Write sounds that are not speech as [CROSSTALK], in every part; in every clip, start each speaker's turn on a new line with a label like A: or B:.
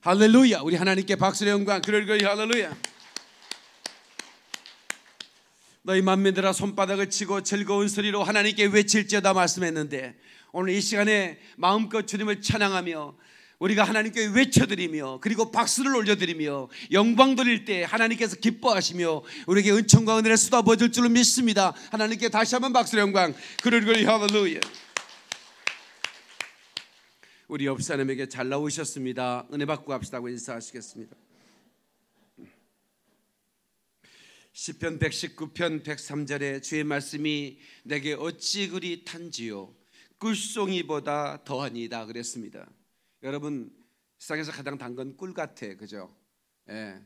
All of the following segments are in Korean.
A: 할렐루야. 우리 하나님께 박수의 영광. 그럴거리 할렐루야. 너희 만민들아 손바닥을 치고 즐거운 소리로 하나님께 외칠지어다 말씀했는데 오늘 이 시간에 마음껏 주님을 찬양하며 우리가 하나님께 외쳐드리며 그리고 박수를 올려드리며 영광 돌릴 때 하나님께서 기뻐하시며 우리에게 은총과 은혜를 쏟아부어줄 줄 믿습니다. 하나님께 다시 한번 박수 영광. 그럴거리 할렐루야. 우리 옆 사람에게 잘 나오셨습니다. 은혜 받고 갑시다고 인사하시겠습니다. 시편 119편 103절에 주의 말씀이 내게 어찌 그리 탄지요 꿀송이보다 더하니다 그랬습니다. 여러분 세상에서 가장 단건 꿀 같아 그죠? 예,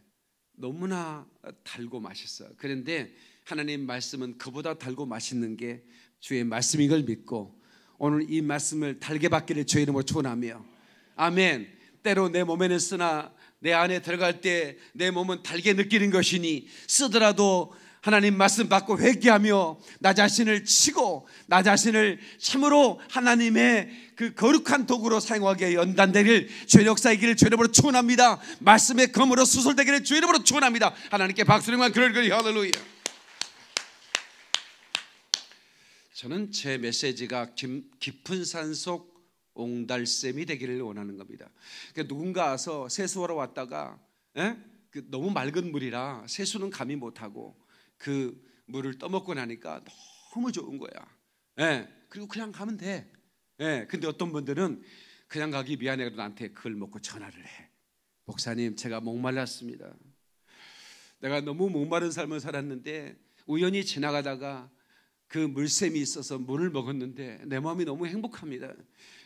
A: 너무나 달고 맛있어. 그런데 하나님 말씀은 그보다 달고 맛있는 게 주의 말씀인 걸 믿고 오늘 이 말씀을 달게 받기를 주의 이름으로 축원하며 아멘. 때로 내 몸에는 쓰나 내 안에 들어갈 때 내 몸은 달게 느끼는 것이니 쓰더라도 하나님 말씀 받고 회개하며 나 자신을 치고 나 자신을 참으로 하나님의 그 거룩한 도구로 사용하게 연단되길 죄 역사이기를 죄 이름으로 축원합니다. 말씀의 검으로 수술되기를 죄 이름으로 축원합니다. 하나님께 박수령만 그럴 그리 할렐루야. 저는 제 메시지가 깊은 산속 옹달샘이 되기를 원하는 겁니다. 그러니까 누군가 와서 세수하러 왔다가 에? 예? 그 너무 맑은 물이라 세수는 감히 못하고 그 물을 떠먹고 나니까 너무 좋은 거야. 에? 예? 그리고 그냥 가면 돼. 예, 근데 어떤 분들은 그냥 가기 미안해도 나한테 그걸 먹고 전화를 해. 목사님, 제가 목말랐습니다. 내가 너무 목마른 삶을 살았는데 우연히 지나가다가 그 물샘이 있어서 물을 먹었는데 내 마음이 너무 행복합니다.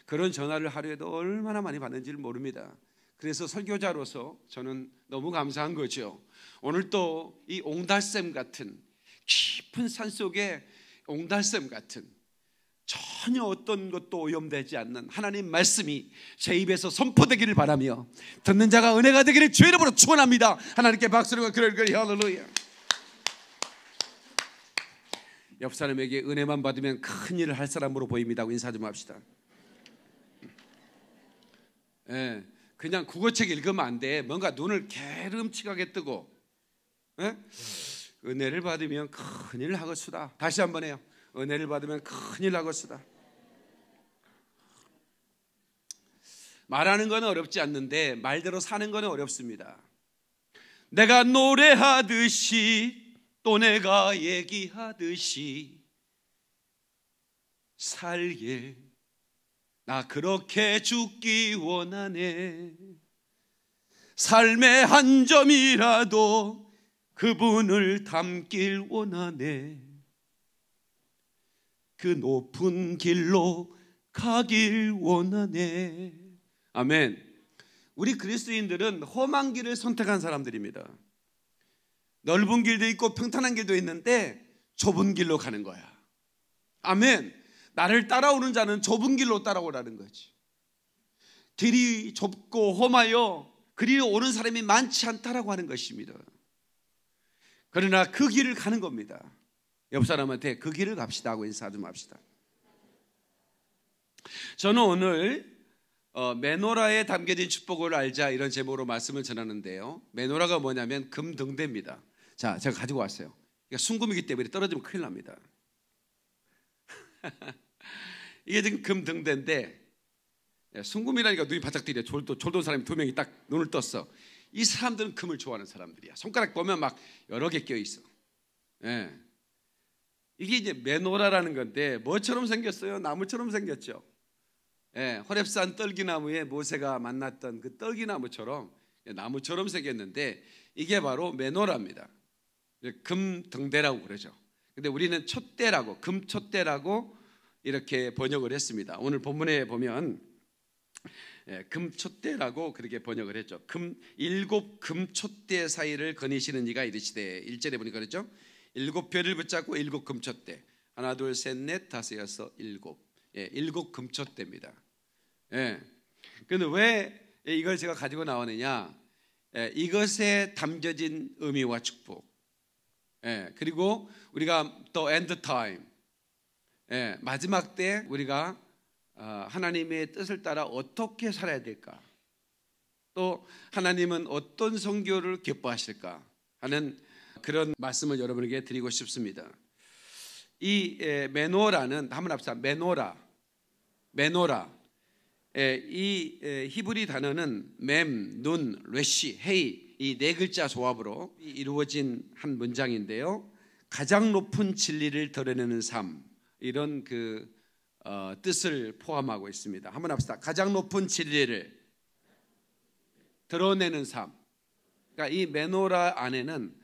A: 그런 전화를 하루에도 얼마나 많이 받는지를 모릅니다. 그래서 설교자로서 저는 너무 감사한 거죠. 오늘 또 이 옹달샘 같은 깊은 산 속에 옹달샘 같은 전혀 어떤 것도 오염되지 않는 하나님 말씀이 제 입에서 선포되기를 바라며 듣는 자가 은혜가 되기를 주의 이름으로 축원합니다. 하나님께 박수를 그럴 걸 할렐루야. 옆 사람에게 은혜만 받으면 큰 일을 할 사람으로 보입니다고 인사 좀 합시다. 예, 그냥 국어책 읽으면 안 돼. 뭔가 눈을 개름치하게 뜨고 예? 은혜를 받으면 큰일 하겠수다. 다시 한번 해요. 은혜를 받으면 큰일 하겠수다. 말하는 건 어렵지 않는데 말대로 사는 건 어렵습니다. 내가 노래하듯이 또 내가 얘기하듯이 살게나 그렇게 죽기 원하네 삶의 한 점이라도 그분을 담길 원하네 그 높은 길로 가길 원하네 아멘 우리 그리스인들은 험한 길을 선택한 사람들입니다 넓은 길도 있고 평탄한 길도 있는데 좁은 길로 가는 거야. 아멘. 나를 따라오는 자는 좁은 길로 따라오라는 거지. 길이 좁고 험하여 그리 오는 사람이 많지 않다라고 하는 것입니다. 그러나 그 길을 가는 겁니다. 옆 사람한테 그 길을 갑시다 하고 인사 좀 합시다. 저는 오늘 어, 메노라에 담겨진 축복을 알자 이런 제목으로 말씀을 전하는데요. 메노라가 뭐냐면 금등대입니다. 자, 제가 가지고 왔어요. 이러니 그러니까 순금이기 때문에 떨어지면 큰일 납니다. [LAUGHS] 이게 지금 금등대인데 예, 순금이라니까 눈이 바짝 뜨네. 졸도 졸던 사람이 두 명이 딱 눈을 떴어. 이 사람들은 금을 좋아하는 사람들이야. 손가락 보면 막 여러 개껴 있어. 예. 이게 이제 메노라라는 건데 뭐처럼 생겼어요? 나무처럼 생겼죠. 예, 호랩산 떨기나무에 모세가 만났던 그 떨기나무처럼 나무처럼 생겼는데 이게 바로 메노라입니다. 금등대라고 그러죠. 근데 우리는 촛대라고 금촛대라고 이렇게 번역을 했습니다. 오늘 본문에 보면 예, 금촛대라고 그렇게 번역을 했죠. 금 일곱 금촛대 사이를 거니시는 이가 이르시되 일절에 보니까 그랬죠. 일곱 별을 붙잡고 일곱 금촛대 하나 둘 셋 넷 다섯 여섯 일곱 예, 일곱 금촛대입니다. 예. 근데 왜 이걸 제가 가지고 나오느냐? 예, 이것에 담겨진 의미와 축복. 예, 그리고 우리가 또 엔드 타임 예, 마지막 때 우리가 어, 하나님의 뜻을 따라 어떻게 살아야 될까? 또 하나님은 어떤 성교를 기뻐하실까 하는 그런 말씀을 여러분에게 드리고 싶습니다. 이 메노라는 한번 합시다. 메노라, 메노라. 이 히브리 단어는 맴, 눈, 레시, 헤이 이네 글자 조합으로 이루어진 한 문장인데요. 가장 높은 진리를 드러내는 삶 이런 그 어, 뜻을 포함하고 있습니다. 한번 합시다. 가장 높은 진리를 드러내는 삶. 그러니까 이 메노라 안에는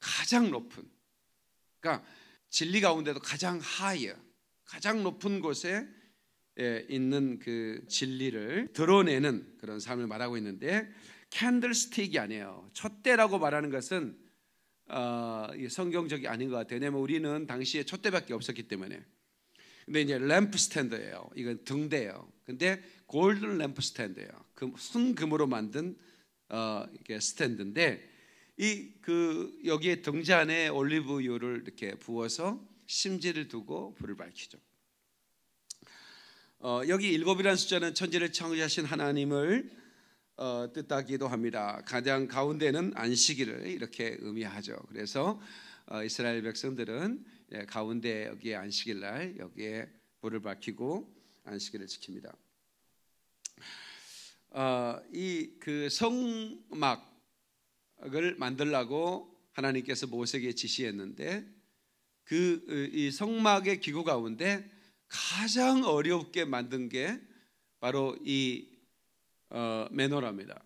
A: 가장 높은. 그러니까 진리 가운데도 가장 하이어, 가장 높은 곳에 예, 있는 그 진리를 드러내는 그런 삶을 말하고 있는데 캔들스틱이 아니에요. 첫대라고 말하는 것은 어, 성경적이 아닌 것 같아요. 왜냐면 우리는 당시에 첫대밖에 없었기 때문에. 근데 이제 램프 스탠드예요. 이건 등대예요. 근데 골든 램프 스탠드예요. 금, 순금으로 만든 어, 이게 스탠드인데 이 그 여기에 등잔에 올리브유를 이렇게 부어서 심지를 두고 불을 밝히죠. 어, 여기 일곱이라는 숫자는 천지를 창조하신 하나님을 어, 뜻하기도 합니다. 가장 가운데는 안식일을 이렇게 의미하죠. 그래서 어, 이스라엘 백성들은 예, 가운데 여기에 안식일 날 여기에 불을 밝히고 안식일을 지킵니다. 어, 이그 성막을 만들라고 하나님께서 모세에게 지시했는데 그 이 성막의 기구 가운데 가장 어렵게 만든 게 바로 이 어, 매너랍니다.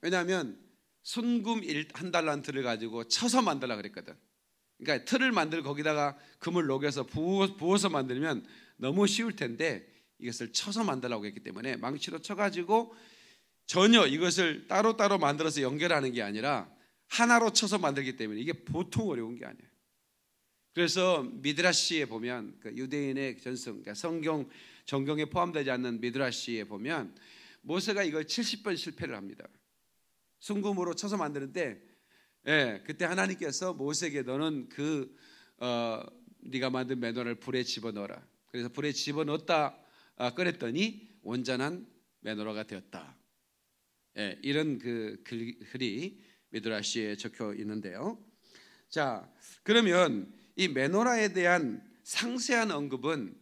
A: 왜냐하면 순금 한 달란트를 가지고 쳐서 만들라 그랬거든. 그러니까 틀을 만들 거기다가 금을 녹여서 부어, 서 만들면 너무 쉬울 텐데 이것을 쳐서 만들라고 했기 때문에 망치로 쳐가지고 전혀 이것을 따로따로 만들어서 연결하는 게 아니라 하나로 쳐서 만들기 때문에 이게 보통 어려운 게 아니에요. 그래서 미드라시에 보면 그 유대인의 전승, 그러니까 성경 전경에 포함되지 않는 미드라시에 보면 모세가 이걸 70번 실패를 합니다. 순금으로 쳐서 만드는데 예, 그때 하나님께서 모세에게 너는 그 어, 네가 만든 매너를 불에 집어넣어라. 그래서 불에 집어넣었다 아, 꺼냈더니 온전한 매너로가 되었다. 예, 이런 그 글이 미드라시에 적혀 있는데요. 자, 그러면 이 메노라에 대한 상세한 언급은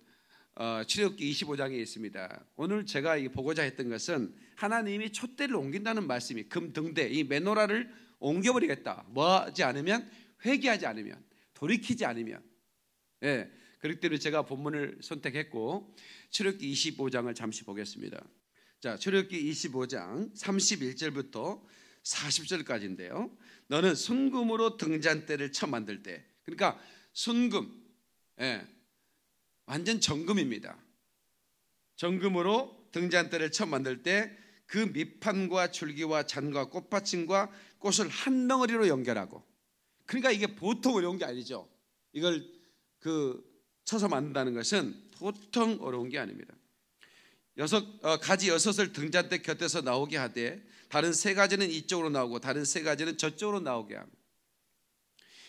A: 어, 출애굽기 25장에 있습니다. 오늘 제가 보고자 했던 것은 하나님이 촛대를 옮긴다는 말씀이 금등대 이 메노라를 옮겨버리겠다. 뭐하지 않으면 회개하지 않으면 돌이키지 않으면 예 그렇기 때문에 제가 본문을 선택했고 출애굽기 25장을 잠시 보겠습니다. 자 출애굽기 25장 31절부터 40절까지인데요. 너는 순금으로 등잔대를 쳐 만들 때 그러니까 순금 예 완전 정금입니다. 정금으로 등잔대를 처음 만들 때 그 밑판과 줄기와 잔과 꽃받침과 꽃을 한 덩어리로 연결하고 그러니까 이게 보통 어려운 게 아니죠. 이걸 그 쳐서 만든다는 것은 보통 어려운 게 아닙니다. 여섯 어, 가지 여섯을 등잔대 곁에서 나오게 하되 다른 세 가지는 이쪽으로 나오고 다른 세 가지는 저쪽으로 나오게 합니다.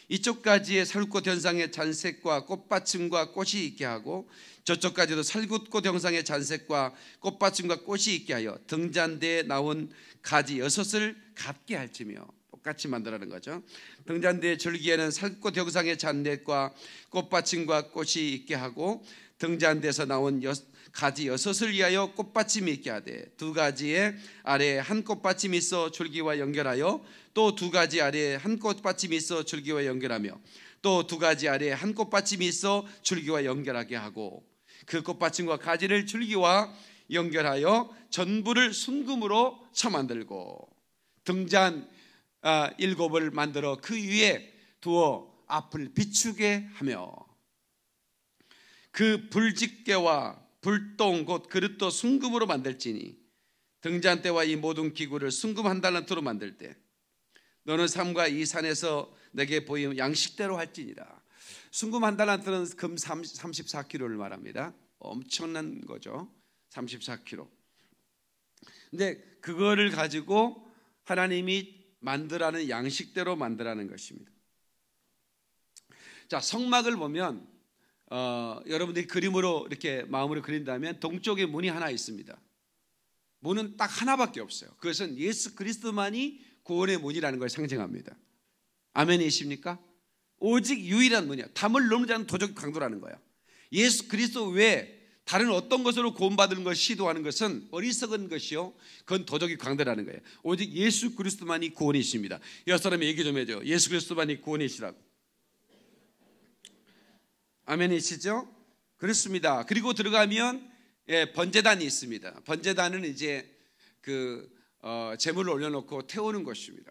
A: 이쪽까지의 살꽃 구 현상의 잔색과 꽃받침과 꽃이 있게 하고 저쪽까지도 살구꽃현상의 잔색과 꽃받침과 꽃이 있게 하여 등잔대에 나온 가지 여섯을 갚게 할지며 같이 만들라는 거죠. 등잔대의 줄기에는 살꽃 형상의 잔넷과 꽃받침과 꽃이 있게 하고 등잔대에서 나온 여, 가지 여섯을 위하여 꽃받침이 있게 하되 두 가지의 아래에 한 꽃받침이 있어 줄기와 연결하여 또 두 가지 아래에 한 꽃받침이 있어 줄기와 연결하며 또 두 가지 아래에 한 꽃받침이 있어 줄기와 연결하게 하고 그 꽃받침과 가지를 줄기와 연결하여 전부를 순금으로 쳐 만들고 등잔 아, 일곱을 만들어 그 위에 두어 앞을 비추게 하며 그 불집게와 불똥 곧 그릇도 순금으로 만들지니 등잔대와 이 모든 기구를 순금 한 달란트로 만들 때 너는 삼과 이 산에서 내게 보임 양식대로 할지니라 순금 한 달란트는 금 34kg를 말합니다 엄청난 거죠 34kg 근데 그거를 가지고 하나님이 만들라는 양식대로 만들라는 것입니다. 자 성막을 보면 어, 여러분들이 그림으로 이렇게 마음으로 그린다면 동쪽에 문이 하나 있습니다. 문은 딱 하나밖에 없어요. 그것은 예수 그리스도만이 구원의 문이라는 걸 상징합니다. 아멘이십니까? 오직 유일한 문이야. 담을 넘지 않는 도적 강도라는 거야. 예수 그리스도 외에 다른 어떤 것으로 구원받은 걸 시도하는 것은 어리석은 것이요. 그건 도덕이 광대라는 거예요. 오직 예수 그리스도만이 구원이십니다. 여 사람이 얘기 좀 해줘요. 예수 그리스도만이 구원이시라고. 아멘이시죠? 그렇습니다. 그리고 들어가면 예, 번제단이 있습니다. 번제단은 이제 그 어, 재물을 올려놓고 태우는 것입니다.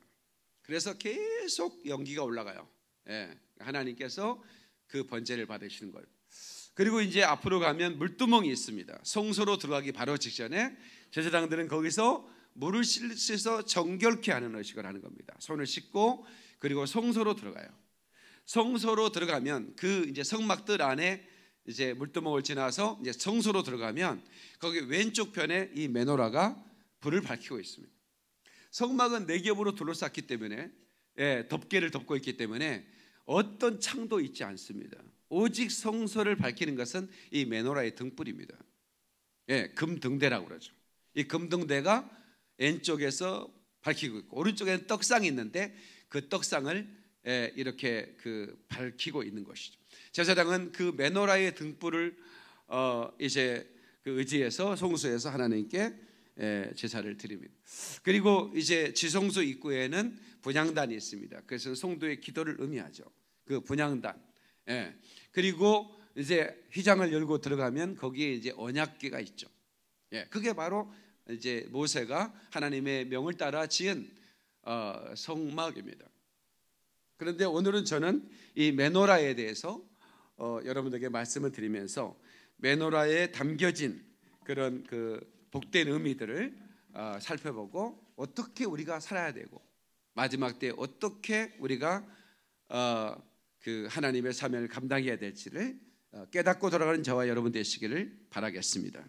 A: 그래서 계속 연기가 올라가요. 예, 하나님께서 그 번제를 받으시는 걸 그리고 이제 앞으로 가면 물두멍이 있습니다. 성소로 들어가기 바로 직전에 제사장들은 거기서 물을 씻어서 정결케 하는 의식을 하는 겁니다. 손을 씻고 그리고 성소로 들어가요. 성소로 들어가면 그 이제 성막들 안에 이제 물두멍을 지나서 이제 성소로 들어가면 거기 왼쪽 편에 이 메노라가 불을 밝히고 있습니다. 성막은 네 겹으로 둘러쌌기 때문에 예, 덮개를 덮고 있기 때문에 어떤 창도 있지 않습니다. 오직 성소를 밝히는 것은 이 메노라의 등불입니다. 예, 금등대라고 그러죠. 이 금등대가 왼쪽에서 밝히고 있고 오른쪽에는 떡상이 있는데 그 떡상을 예, 이렇게 그 밝히고 있는 것이죠. 제사장은 그 메노라의 등불을 어, 이제 그 의지해서 성소에서 하나님께 예, 제사를 드립니다. 그리고 이제 지성소 입구에는 분향단이 있습니다. 그래서 성도의 기도를 의미하죠. 그 분향단 예. 그리고 이제 휘장을 열고 들어가면 거기에 이제 언약궤가 있죠. 예. 그게 바로 이제 모세가 하나님의 명을 따라 지은 어, 성막입니다. 그런데 오늘은 저는 이 메노라에 대해서 어, 여러분들에게 말씀을 드리면서 메노라에 담겨진 그런 그 복된 의미들을 어, 살펴보고 어떻게 우리가 살아야 되고 마지막 때 어떻게 우리가 어, 그 하나님의 사명을 감당해야 될지를 어, 깨닫고 돌아가는 저와 여러분 되시기를 바라겠습니다.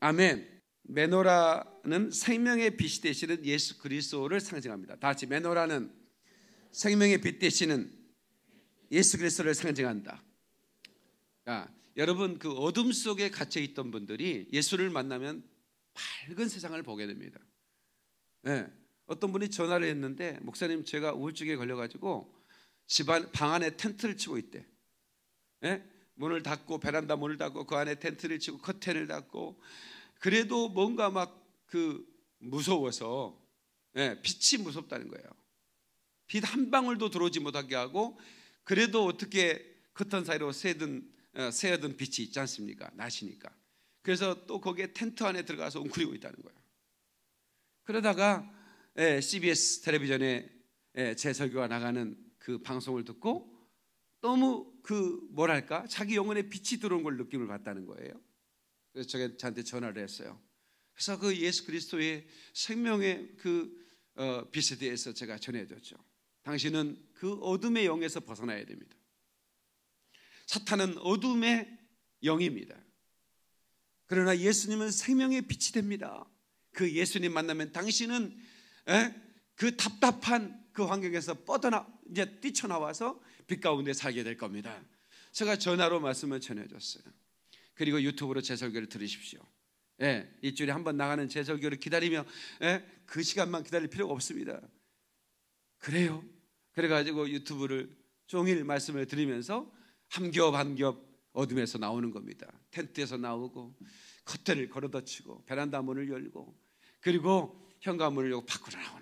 A: 아멘. 메노라는 생명의 빛이 되시는 예수 그리스도를 상징합니다. 다 같이 메노라는 생명의 빛 되시는 예수 그리스도를 상징한다. 그 여러분 그 어둠 속에 갇혀 있던 분들이 예수를 만나면 밝은 세상을 보게 됩니다. 네. 어떤 분이 전화를 했는데 목사님 제가 우울증에 걸려가지고 집안 방 안에 텐트를 치고 있대. 예? 문을 닫고 베란다 문을 닫고 그 안에 텐트를 치고 커튼을 닫고 그래도 뭔가 막 그 무서워서 예, 빛이 무섭다는 거예요. 빛 한 방울도 들어오지 못하게 하고 그래도 어떻게 커튼 사이로 새든 어, 새어든 빛이 있지 않습니까? 낮이니까. 그래서 또 거기에 텐트 안에 들어가서 웅크리고 있다는 거예요. 그러다가 예, CBS 텔레비전에 예, 제 설교가 나가는 그 방송을 듣고 너무 그 뭐랄까 자기 영혼에 빛이 들어온 걸 느낌을 받다는 거예요. 그래서 제가 저한테 전화를 했어요. 그래서 그 예수 그리스도의 생명의 그 어, 빛에 대해서 제가 전해줬죠. 당신은 그 어둠의 영에서 벗어나야 됩니다. 사탄은 어둠의 영입니다. 그러나 예수님은 생명의 빛이 됩니다. 그 예수님 만나면 당신은 에? 그 답답한 그 환경에서 뻗어나 이제 뛰쳐나와서 빛 가운데 살게 될 겁니다. 제가 전화로 말씀을 전해줬어요. 그리고 유튜브로 재설교를 들으십시오. 예, 일주일에 한 번 나가는 재설교를 기다리며 예, 그 시간만 기다릴 필요가 없습니다. 그래요. 그래가지고 유튜브를 종일 말씀을 드리면서 한 겹 한 겹 어둠에서 나오는 겁니다. 텐트에서 나오고 커튼을 걸어다치고 베란다 문을 열고 그리고 현관문을 열고 밖으로 나오는.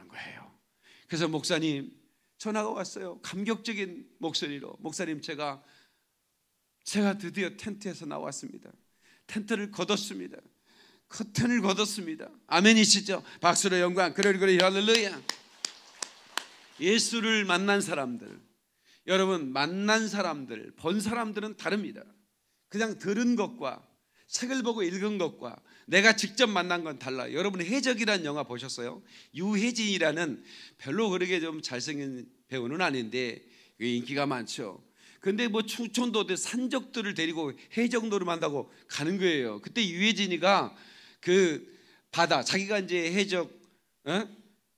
A: 그래서 목사님 전화가 왔어요. 감격적인 목소리로 목사님 제가 제가 드디어 텐트에서 나왔습니다. 텐트를 걷었습니다. 커튼을 그 걷었습니다. 아멘이시죠? 박수로 영광. 그래 그래 할렐루야. 예수를 만난 사람들 여러분 만난 사람들 본 사람들은 다릅니다. 그냥 들은 것과 책을 보고 읽은 것과 내가 직접 만난 건달라 여러분 해적이라는 영화 보셨어요? 유해진이라는 별로 그렇게 좀 잘생긴 배우는 아닌데 인기가 많죠. 근데 뭐 충청도 산적들을 데리고 해적노를 만다고 가는 거예요. 그때 유해진이가 그 바다 자기가 이제 해적 어?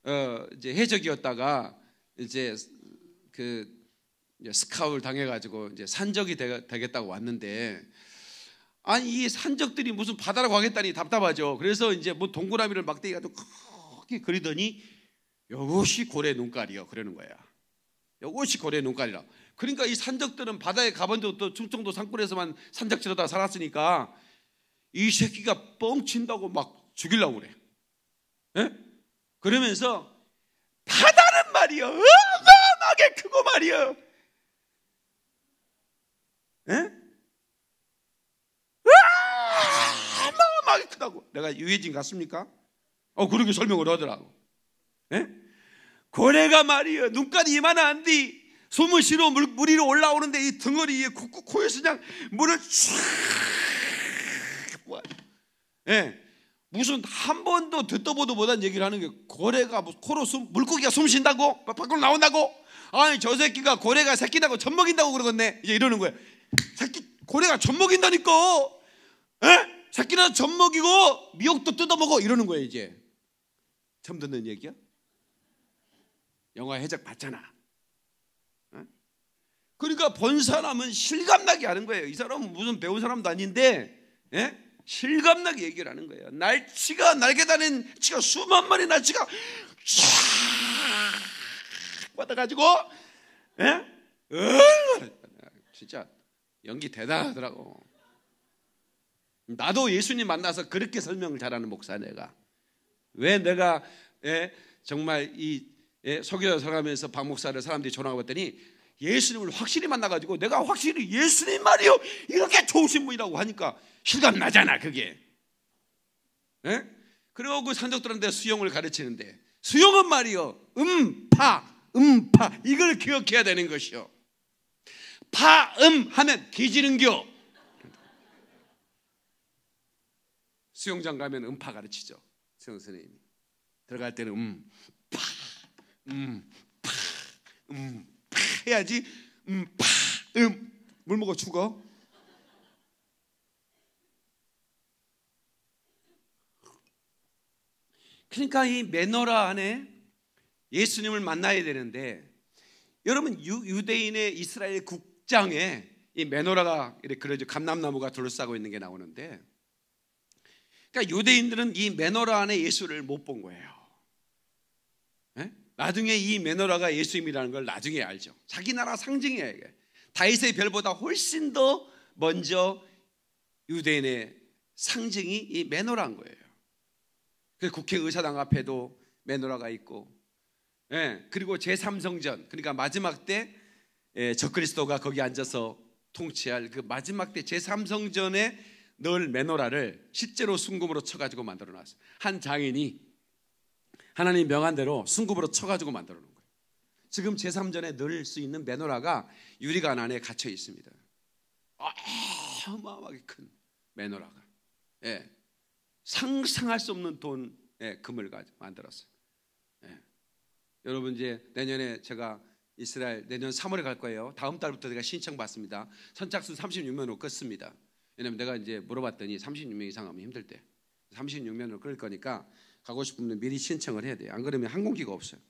A: 어 이제 해적이었다가 이제 그 스카울 당해가지고 이제 산적이 되, 되겠다고 왔는데 아니 이 산적들이 무슨 바다라고 하겠다니 답답하죠. 그래서 이제 뭐 동그라미를 막대기 가지고 크게 그리더니 요것이 고래 눈깔이요. 그러는 거야. 요것이 고래 눈깔이라. 그러니까 이 산적들은 바다에 가본 적도 충청도 산골에서만 산적 지로다 살았으니까 이 새끼가 뻥친다고 막 죽이려고 그래. 에? 예? 그러면서 바다는 말이요. 어마어마하게 크고 말이요. 예? 어마어게 크다고. 내가 유해진 같습니까 어, 그렇게 설명을 하더라고. 예? 고래가 말이여 눈깔이 이만한 뒤, 숨을 쉬러 물, 물 위로 올라오는데 이 덩어리에 콕콕 코에서 그냥 물을 촤 예. 무슨 한 번도 듣도 보도 못한 얘기를 하는 게 고래가 코로 숨, 물고기가 숨 쉰다고? 밖으로 나온다고? 아니 저 새끼가 고래가 새끼다고 젖먹인다고 그러겠네 이제 이러는 거야 새끼 고래가 젖먹인다니까 에? 예? 새끼는젖 먹이고 미역도 뜯어 먹어 이러는 거예요 이제. 처음 듣는 얘기야? 영화 해적 봤잖아. 어? 그러니까 본 사람은 실감나게 하는 거예요. 이 사람은 무슨 배운 사람도 아닌데 예? 실감나게 얘기를 하는 거예요. 날치가 날개 다닌 치가 수만 마리 날치가 받아가지고 예? 얼마나 진짜 연기 대단하더라고. 나도 예수님 만나서 그렇게 설명을 잘하는 목사 내가 왜 내가 예, 정말 이 예, 소개자 살아가면서 박 목사를 사람들이 전화고 왔더니 예수님을 확실히 만나가지고 내가 확실히 예수님 말이요 이렇게 좋으신 분이라고 하니까 실감 나잖아 그게. 예? 그리고 그 산적들한테 수영을 가르치는데 수영은 말이요 음파 음파 이걸 기억해야 되는 것이요. 파음 하면 뒤지는 교. 수영장 가면 음파 가르치죠. 수영 선생님이. 들어갈 때는 음, 파, 음, 파, 음, 파 해야지. 음, 파, 음. 물 먹어 죽어. 그러니까 이 매너라 안에 예수님을 만나야 되는데 여러분 유, 대인의 이스라엘 국장에 이 매너라가 이렇게 그려져 감람나무가 둘러싸고 있는 게 나오는데 그러니까 유대인들은 이매너라 안에 예수를 못 본 거예요. 네? 나중에 이매너라가 예수님이라는 걸 나중에 알죠. 자기 나라 상징이에요. 이게. 다윗의 별보다 훨씬 더 먼저 유대인의 상징이 이매너라는 거예요. 그래서 국회 의사당 앞에도 매너라가 있고, 예, 그리고 제3성전, 그러니까 마지막 때 예, 적그리스도가 거기 앉아서 통치할 그 마지막 때 제3성전에 늘 메노라를 실제로 순금으로 쳐가지고 만들어 놨어요. 한 장인이 하나님 명한 대로 순금으로 쳐가지고 만들어 놓은 거예요. 지금 제3전에 넣을 수 있는 메노라가 유리관 안에 갇혀 있습니다. 어마어마하게 큰 메노라가. 예. 상상할 수 없는 돈, 의 금을 가지고 만들었어요. 예. 여러분 이제 내년에 제가 이스라엘 내년 3월에 갈 거예요. 다음 달부터 제가 신청 받습니다. 선착순 36명 로끊습니다 왜냐면 내가 이제 물어봤더니 36명 이상 하면 힘들때 36명으로 끌 거니까 가고 싶으면 미리 신청을 해야 돼요. 안 그러면 항공기가 없어요.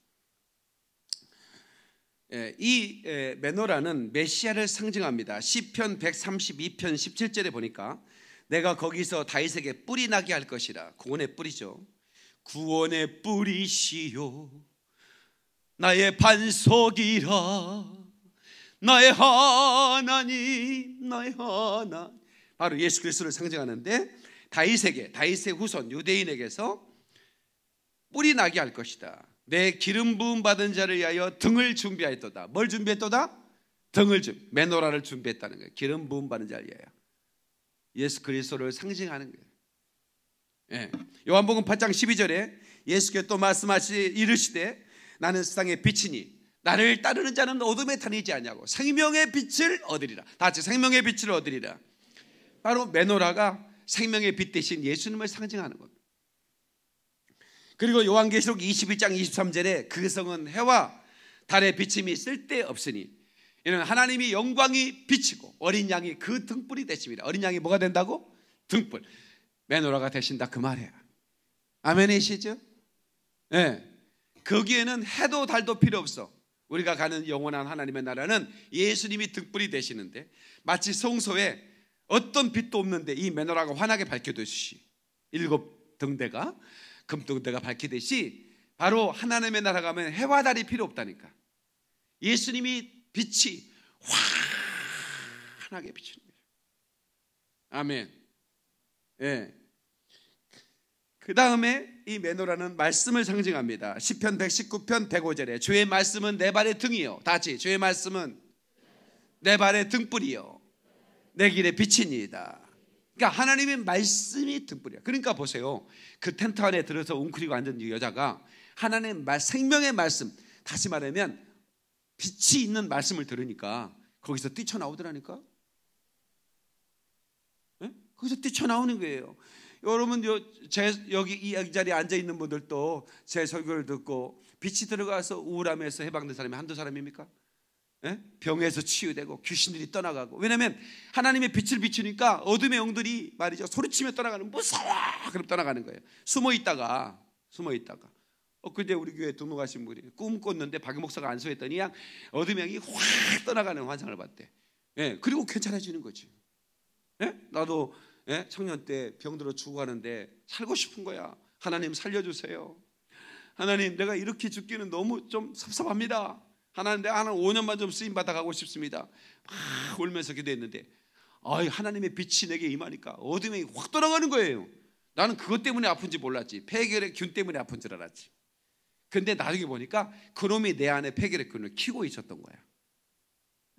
A: 예, 이 예, 메노라는 메시아를 상징합니다. 시편 132편 17절에 보니까 내가 거기서 다윗에게 뿌리 나게 할 것이라. 구원의 뿌리죠. 구원의 뿌리시요 나의 반석이라 나의 하나님 나의 하나 님 바로 예수 그리스도를 상징하는데 다윗에게 다윗의 후손 유대인에게서 뿌리 나게 할 것이다. 내 기름 부음 받은 자를 위하여 등을 준비하였도다. 뭘 준비했도다? 등을 준 메노라를 준비했다는 거예요. 기름 부음 받은 자를 위하여 예수 그리스도를 상징하는 거예요. 예. 요한복음 8장 12절에 예수께서 또 말씀하시 이르시되 나는 세상의 빛이니 나를 따르는 자는 어둠에 다니지 아니고 생명의 빛을 얻으리라. 다 같이 생명의 빛을 얻으리라. 바로 메노라가 생명의 빛 대신 예수님을 상징하는 겁니다. 그리고 요한계시록 21장 23절에 그 성은 해와 달의 비침이 쓸데없으니 이는 하나님이 영광이 비치고 어린 양이 그 등불이 되십니다. 어린 양이 뭐가 된다고? 등불. 메노라가 되신다 그말이에 아멘이시죠? 예. 네. 거기에는 해도 달도 필요 없어. 우리가 가는 영원한 하나님의 나라는 예수님이 등불이 되시는데 마치 성소에 어떤 빛도 없는데 이 메노라가 환하게 밝혀듯이 일곱 등대가 금등대가 밝히듯이 바로 하나님의 나라 가면 해와 달이 필요 없다니까. 예수님이 빛이 환하게 비치는 거예요. 아멘. 예. 그 다음에 이 메노라는 말씀을 상징합니다. 1 0편 119편 105절에 주의 말씀은 내 발의 등이요. 다시 주의 말씀은 내 발의 등불이요. 내 길에 빛이니이다. 그러니까 하나님의 말씀이 등불이야. 그러니까 보세요. 그 텐트 안에 들어서 웅크리고 앉은 이 여자가 하나님의 말, 생명의 말씀, 다시 말하면 빛이 있는 말씀을 들으니까 거기서 뛰쳐나오더라니까. 네? 거기서 뛰쳐나오는 거예요. 여러분 요, 제, 여기 이 자리에 앉아 있는 분들도 제 설교를 듣고 빛이 들어가서 우울함에서 해방된 사람이 한두 사람입니까? 예? 병에서 치유되고 귀신들이 떠나가고 왜냐하면 하나님의 빛을 비추니까 어둠의 영들이 말이죠 소리치며 떠나가는 무서워 그럼 떠나가는 거예요 숨어 있다가 숨어 있다가 엊그제 어, 우리 교회 두록하신 분이 꿈 꿨는데 박 목사가 안수했더니 양 어둠의 영이 확 떠나가는 환상을 봤대 예, 그리고 괜찮아지는 거지 예? 나도 예? 청년 때 병들어 죽어가는데 살고 싶은 거야 하나님 살려주세요 하나님 내가 이렇게 죽기는 너무 좀 섭섭합니다 하나님 내가 한 5년만 좀 쓰임 받아가고 싶습니다. 막 울면서 기도했는데 아 하나님의 빛이 내게 임하니까 어둠이 확 돌아가는 거예요. 나는 그것 때문에 아픈지 몰랐지. 폐결의 균 때문에 아픈 줄 알았지. 근데 나중에 보니까 그놈이 내 안에 폐결의 균을 키고 있었던 거야.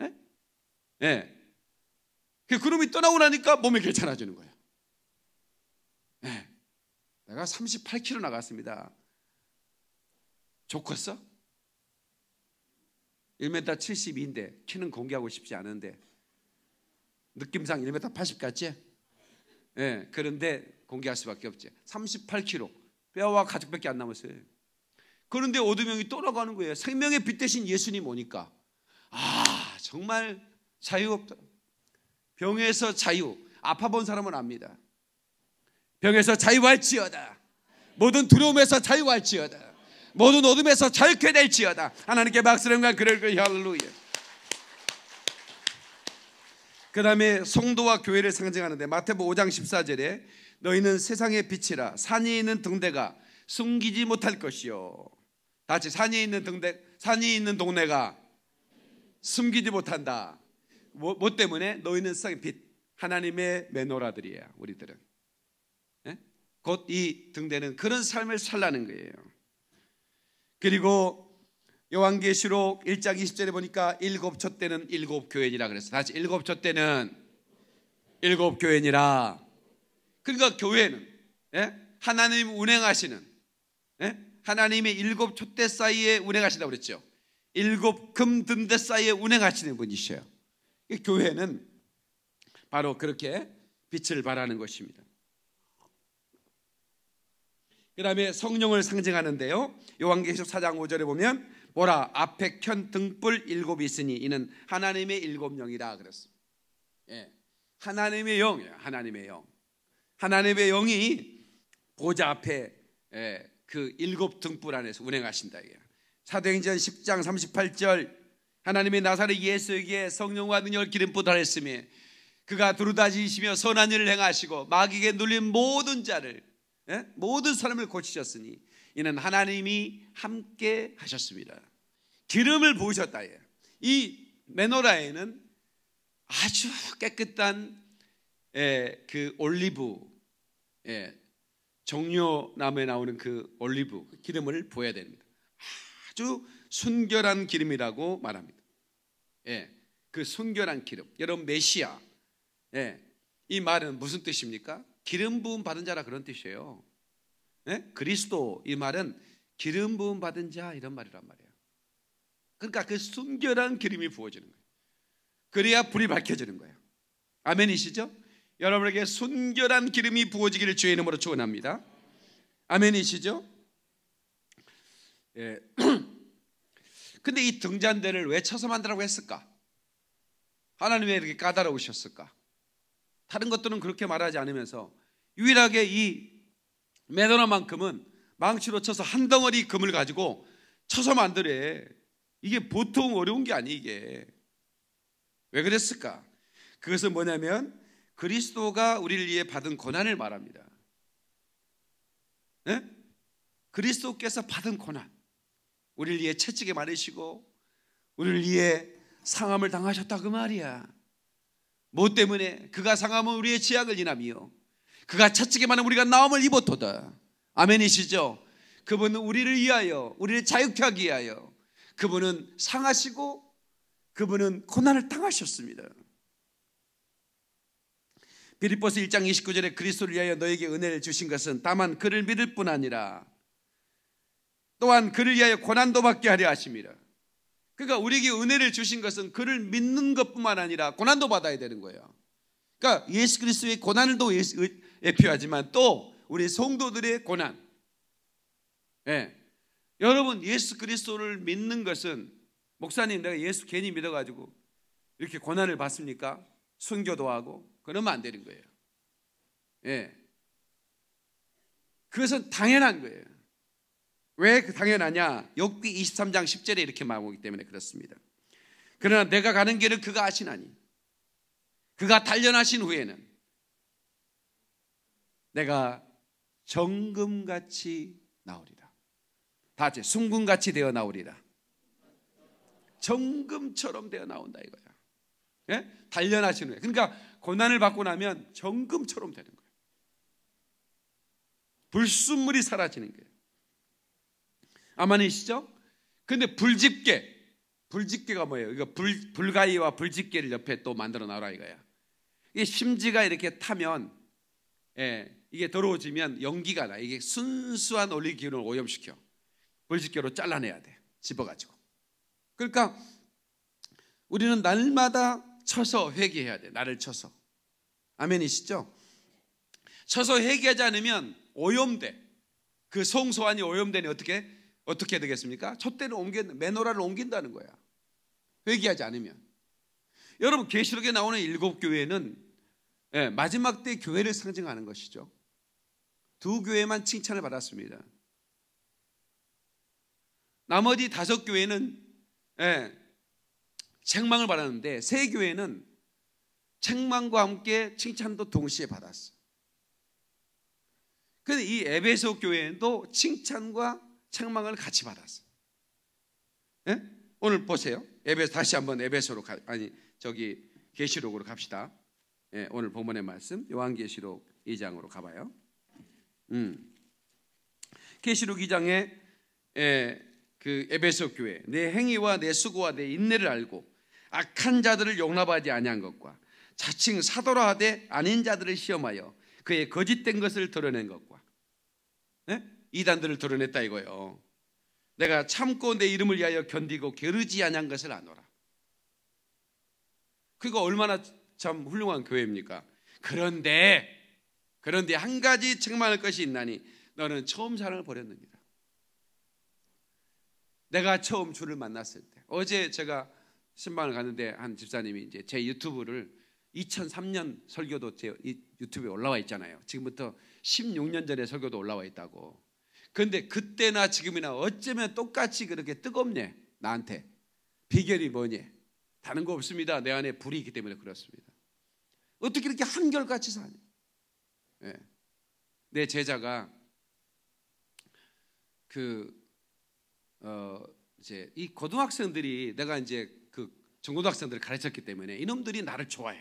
A: 예? 예. 그 그놈이 떠나고 나니까 몸이 괜찮아지는 거야. 예. 내가 38kg 나갔습니다. 좋겠어? 1m 72인데 키는 공개하고 싶지 않은데 느낌상 1m 80 같지? 예, 네, 그런데 공개할 수밖에 없지. 38kg 뼈와 가죽밖에 안 남았어요. 그런데 어둠형이 떠나가는 거예요. 생명의 빛 대신 예수님 오니까 아 정말 자유 없다. 병에서 자유. 아파 본 사람은 압니다. 병에서 자유할지어다. 모든 두려움에서 자유할지어다. 모든 어둠에서 절쾌될지어다. 하나님께 박수름과 그럴거 할렐루야. 그 다음에 성도와 교회를 상징하는데 마태복음 5장 14절에 너희는 세상의 빛이라 산이 있는 등대가 숨기지 못할 것이요. 다시 산이 있는 등대, 산이 있는 동네가 숨기지 못한다. 뭐, 뭐 때문에 너희는 세상의 빛, 하나님의 매노라들이야 우리들은. 네? 예? 곧이 등대는 그런 삶을 살라는 거예요. 그리고 요한계시록 1장 20절에 보니까 일곱 첫대는 일곱 교회니라 그랬어. 다시 일곱 첫대는 일곱 교회니라. 그러니까 교회는 예? 하나님 운행하시는 예? 하나님의 일곱 촛대 사이에 운행하신다고 그랬죠. 일곱 금든대 사이에 운행하시는 분이셔요. 교회는 바로 그렇게 빛을 발하는 것입니다. 그 다음에 성령을 상징하는데요. 요한계시록 4장 5절에 보면 보라 앞에 켠 등불 일곱이 있으니 이는 하나님의 일곱 영이라 그랬습니다. 예. 하나님의 영이에요. 예, 하나님의 영. 하나님의 영이 보좌 앞에 예, 그 일곱 등불 안에서 운행하신다 이게. 사도행전 10장 38절 하나님의 나사렛 예수에게 성령과 능력을 기름 부달했으며 그가 두루다지시며 선한 일을 행하시고 마귀에게 눌린 모든 자를 예? 모든 사람을 고치셨으니 이는 하나님이 함께 하셨습니다. 기름을 부으셨다. 예. 이 메노라에는 아주 깨끗한 예, 그 올리브 예, 종료나무에 나오는 그 올리브 그 기름을 부어야 됩니다. 아주 순결한 기름이라고 말합니다. 예, 그 순결한 기름. 여러분 메시아. 예, 이 말은 무슨 뜻입니까? 기름 부음 받은 자라 그런 뜻이에요. 네? 그리스도 이 말은 기름 부음 받은 자 이런 말이란 말이에요. 그러니까 그 순결한 기름이 부어지는 거예요. 그래야 불이 밝혀지는 거예요. 아멘이시죠? 여러분에게 순결한 기름이 부어지기를 주의 이름으로 축원합니다. 아멘이시죠? 예. [CLEARS THROAT] 근데 이 등잔대를 왜 쳐서 만들라고 했을까? 하나님이 이렇게 까다로우셨을까? 다른 것들은 그렇게 말하지 않으면서 유일하게 이 메더나만큼은 망치로 쳐서 한 덩어리 금을 가지고 쳐서 만들래. 이게 보통 어려운 게 아니 이게. 왜 그랬을까? 그것은 뭐냐면 그리스도가 우리를 위해 받은 고난을 말합니다. 네? 그리스도께서 받은 고난, 우리를 위해 채찍에 마르시고, 우리를 위해 상함을 당하셨다 그 말이야. 뭐 때문에 그가 상하은 우리의 죄악을 인하며 그가 차치기만 은 우리가 나음을 입었도다. 아멘이시죠? 그분은 우리를 위하여 우리를 자유케 하기 위하여 그분은 상하시고 그분은 고난을 당하셨습니다. 비립보스 1장 29절에 그리스도를 위하여 너에게 은혜를 주신 것은 다만 그를 믿을 뿐 아니라 또한 그를 위하여 고난도 받게 하려 하십니다. 그러니까 우리에게 은혜를 주신 것은 그를 믿는 것뿐만 아니라 고난도 받아야 되는 거예요. 그러니까 예수 그리스도의 고난을 또 예표하지만 또 우리 성도들의 고난. 예. 여러분 예수 그리스도를 믿는 것은 목사님 내가 예수 괜히 믿어가지고 이렇게 고난을 받습니까? 순교도 하고 그러면 안 되는 거예요. 예. 그것은 당연한 거예요. 왜 그 당연하냐? 역기 23장 10절에 이렇게 말하기 때문에 그렇습니다. 그러나 내가 가는 길을 그가 아시나니 그가 단련하신 후에는 내가 정금같이 나오리라. 다 같이 순금같이 되어 나오리라. 정금처럼 되어 나온다 이거야. 예? 단련하신 후에. 그러니까 고난을 받고 나면 정금처럼 되는 거예 불순물이 사라지는 거예 아마이시죠 근데 불집게 불집게가 뭐예요? 이거 불, 불가이와 불집게를 옆에 또 만들어 놔라 이거야. 이게 심지가 이렇게 타면 예, 이게 더러워지면 연기가 나. 이게 순수한 올리 기운을 오염시켜. 불집게로 잘라내야 돼. 집어가지고. 그러니까 우리는 날마다 쳐서 회개해야 돼. 나를 쳐서. 아멘이시죠? 쳐서 회개하지 않으면 오염돼. 그 송소환이 오염되니 어떻게? 어떻게 되겠습니까? 촛대를 옮긴 메노라를 옮긴다는 거야. 회개하지 않으면. 여러분 계시록에 나오는 일곱 교회는 예, 마지막 때 교회를 상징하는 것이죠. 두 교회만 칭찬을 받았습니다. 나머지 다섯 교회는 예, 책망을 받았는데 세 교회는 책망과 함께 칭찬도 동시에 받았어. 그런데 이 에베소 교회도 칭찬과 책망을 같이 받았어요. 예? 오늘 보세요. 에베소 다시 한번 에베소로 가, 아니 저기 계시록으로 갑시다. 예, 오늘 본문의 말씀 요한계시록 2장으로 가봐요. 음. 계시록 2장에 예, 그 에베소 교회 내 행위와 내 수고와 내 인내를 알고 악한 자들을 용납하지 아니한 것과 자칭 사도라 하되 아닌 자들을 시험하여 그의 거짓된 것을 드러낸 것과 예? 이단들을 드러냈다 이거예요. 내가 참고 내 이름을 위하여 견디고 게르지않니한 것을 아노라. 그거 얼마나 참 훌륭한 교회입니까? 그런데 그런데 한 가지 책망할 것이 있나니 너는 처음 사랑을 버렸느니라. 내가 처음 주를 만났을 때 어제 제가 신방을 갔는데 한 집사님이 이제 제 유튜브를 2003년 설교도 제 유튜브에 올라와 있잖아요. 지금부터 16년 전에 설교도 올라와 있다고. 근데 그때나 지금이나 어쩌면 똑같이 그렇게 뜨겁네. 나한테. 비결이 뭐니? 다른 거 없습니다. 내 안에 불이 있기 때문에 그렇습니다. 어떻게 이렇게 한결같이 사냐? 네. 예. 내 제자가 그 어 이제 이 고등학생들이 내가 이제 그 중고등학생들을 가르쳤기 때문에 이놈들이 나를 좋아해.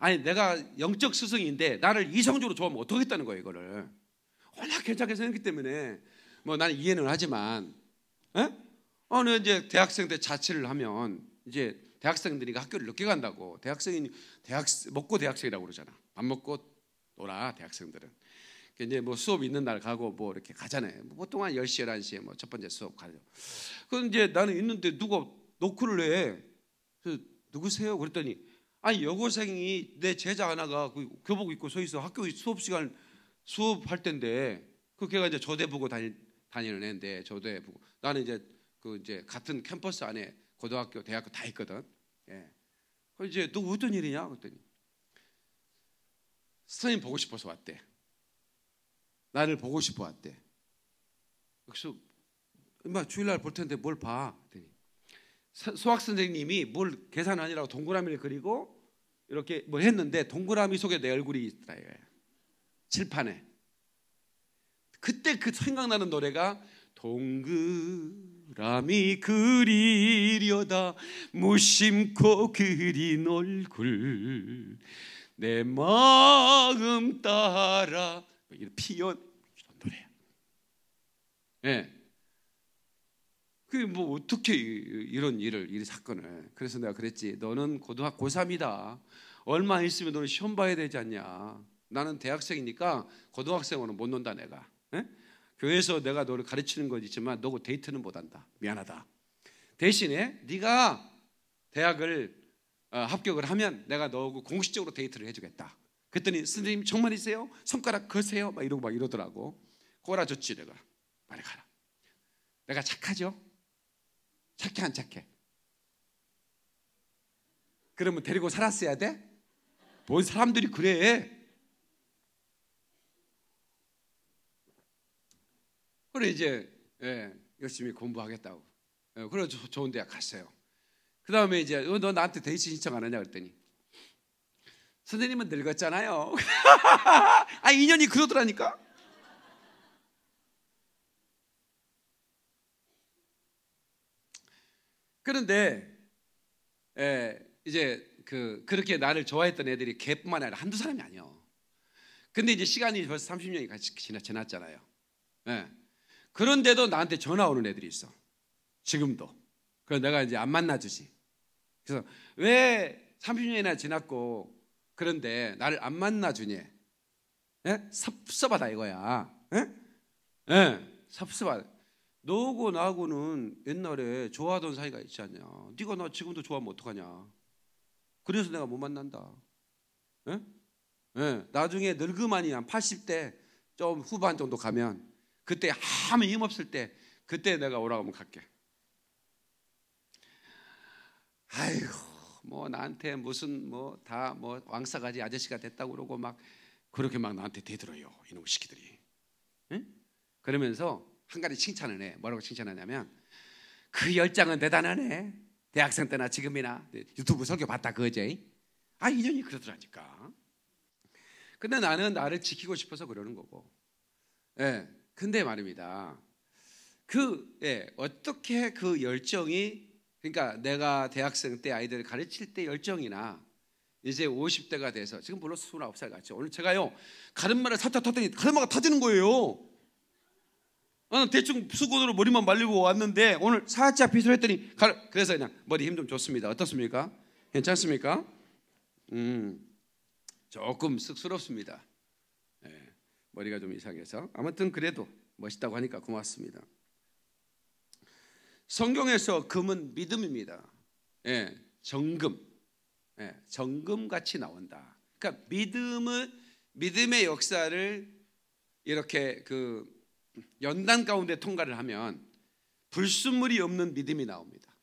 A: 아니 내가 영적 스승인데 나를 이성적으로 좋아하면 어떻게했다는 거예요 이거를. 워낙 괜찮게 생겼기 때문에 뭐 나는 이해는 하지만 에? 예? 어느 이제 대학생 때 자취를 하면 이제 대학생들이 학교를 늦게 간다고 대학생이 대학 먹고 대학생이라고 그러잖아 밥 먹고 놀아 대학생들은 그러니까 이제 뭐 수업 있는 날 가고 뭐 이렇게 가잖아요 뭐 보통 한 10시 11시에 뭐 첫 번째 수업 가죠 그럼 이제 나는 있는데 누가 노크를 해 그래서 누구세요? 그랬더니 아니 여고생이 내 제자 하나가 그 교복 입고 서 있어 학교 수업 시간 수업할 때인데 그 걔가 이제 저대 보고 다니, 다니는 애인데 저대 보고 나는 이제 그 이제 같은 캠퍼스 안에 고등학교, 대학교 다 있거든. 예. 그 이제 너 어떤 일이냐 그랬더니 선생님 보고 싶어서 왔대. 나를 보고 싶어 왔대. 그래서 엄마 주일날 볼 텐데 뭘 봐? 그랬더니 수학 선생님이 뭘 계산 아니라고 동그라미를 그리고 이렇게 뭘 했는데 동그라미 속에 내 얼굴이 있더라 이거야. 칠판에. 그때 그 생각나는 노래가 동그라미 그리려다 무심코 그린 얼굴 내 마음 따라 피연 이런 노래야. 예. 네. 그뭐 어떻게 이런 일을 이 사건을 그래서 내가 그랬지 너는 고등학 고3이다 얼마 있으면 너는 시험 봐야 되지 않냐 나는 대학생이니까 고등학생으로 못 논다 내가. 에? 예? 교회에서 내가 너를 가르치는 건 있지만 너고 데이트는 못 한다. 미안하다. 대신에 네가 대학을 어, 합격을 하면 내가 너하고 공식적으로 데이트를 해주겠다. 그랬더니 선생님 정말이세요? 손가락 거세요? 막 이러고 막 이러더라고. 꼬라졌지 내가. 빨리 가라. 내가 착하죠? 착해 안 착해? 그러면 데리고 살았어야 돼? 뭔 사람들이 그래? 그래 이제 예, 열심히 공부하겠다고. 예, 그래 좋은 대학 갔어요. 그 다음에 이제 어, 너 나한테 대이 신청 안 하냐 그랬더니 선생님은 늙었잖아요. [LAUGHS] 아 인연이 그러더라니까. 그런데 예, 이제 그 그렇게 나를 좋아했던 애들이 걔뿐만 아니라 한두 사람이 아니요. 근데 이제 시간이 벌써 30년이 같이 지나, 지났잖아요. 예. 그런데도 나한테 전화 오는 애들이 있어. 지금도. 그래서 내가 이제 안 만나주지. 그래서 왜 30년이나 지났고 그런데 나를 안 만나주니? 예? 섭섭하다 이거야. 예? 예, 섭섭하다. 너하고 나하고는 옛날에 좋아하던 사이가 있지 않냐. 네가 나 지금도 좋아하면 어떡하냐. 그래서 내가 못 만난다. 예? 예, 나중에 늙음만이한 80대 좀 후반 정도 가면 그때 아무 힘 없을 때 그때 내가 오라고 하면 갈게. 아이고 뭐 나한테 무슨 뭐 다뭐 뭐 왕사가지 아저씨가 됐다고 그러고 막 그렇게 막 나한테 대들어요 이놈 시키들이. 응? 그러면서 한 가지 칭찬을 해. 뭐라고 칭찬하냐면 그 열정은 대단하네. 대학생 때나 지금이나 네, 유튜브 설교 봤다 그제. 아 인연이 그러더라니까. 근데 나는 나를 지키고 싶어서 그러는 거고. 예. 근데 말입니다. 그 예, 어떻게 그 열정이 그러니까 내가 대학생 때 아이들을 가르칠 때 열정이나 이제 50대가 돼서 지금 물론 29살 같죠. 오늘 제가요. 가르마를 살짝 탔더니 가르마가 터지는 거예요. 나는 대충 수건으로 머리만 말리고 왔는데 오늘 살짝 빗을 했더니 가르, 그래서 그냥 머리 힘 좀 줬습니다. 어떻습니까? 괜찮습니까? 음. 조금 쑥스럽습니다. 머리가 좀 이상해서 아무튼 그래도 멋있다고 하니까 고맙습니다. 성경에서 금은 믿음입니다. 예, 정금, 예, 정금 같이 나온다. 그러니까 믿음을 믿음의 역사를 이렇게 그 연단 가운데 통과를 하면 불순물이 없는 믿음이 나옵니다.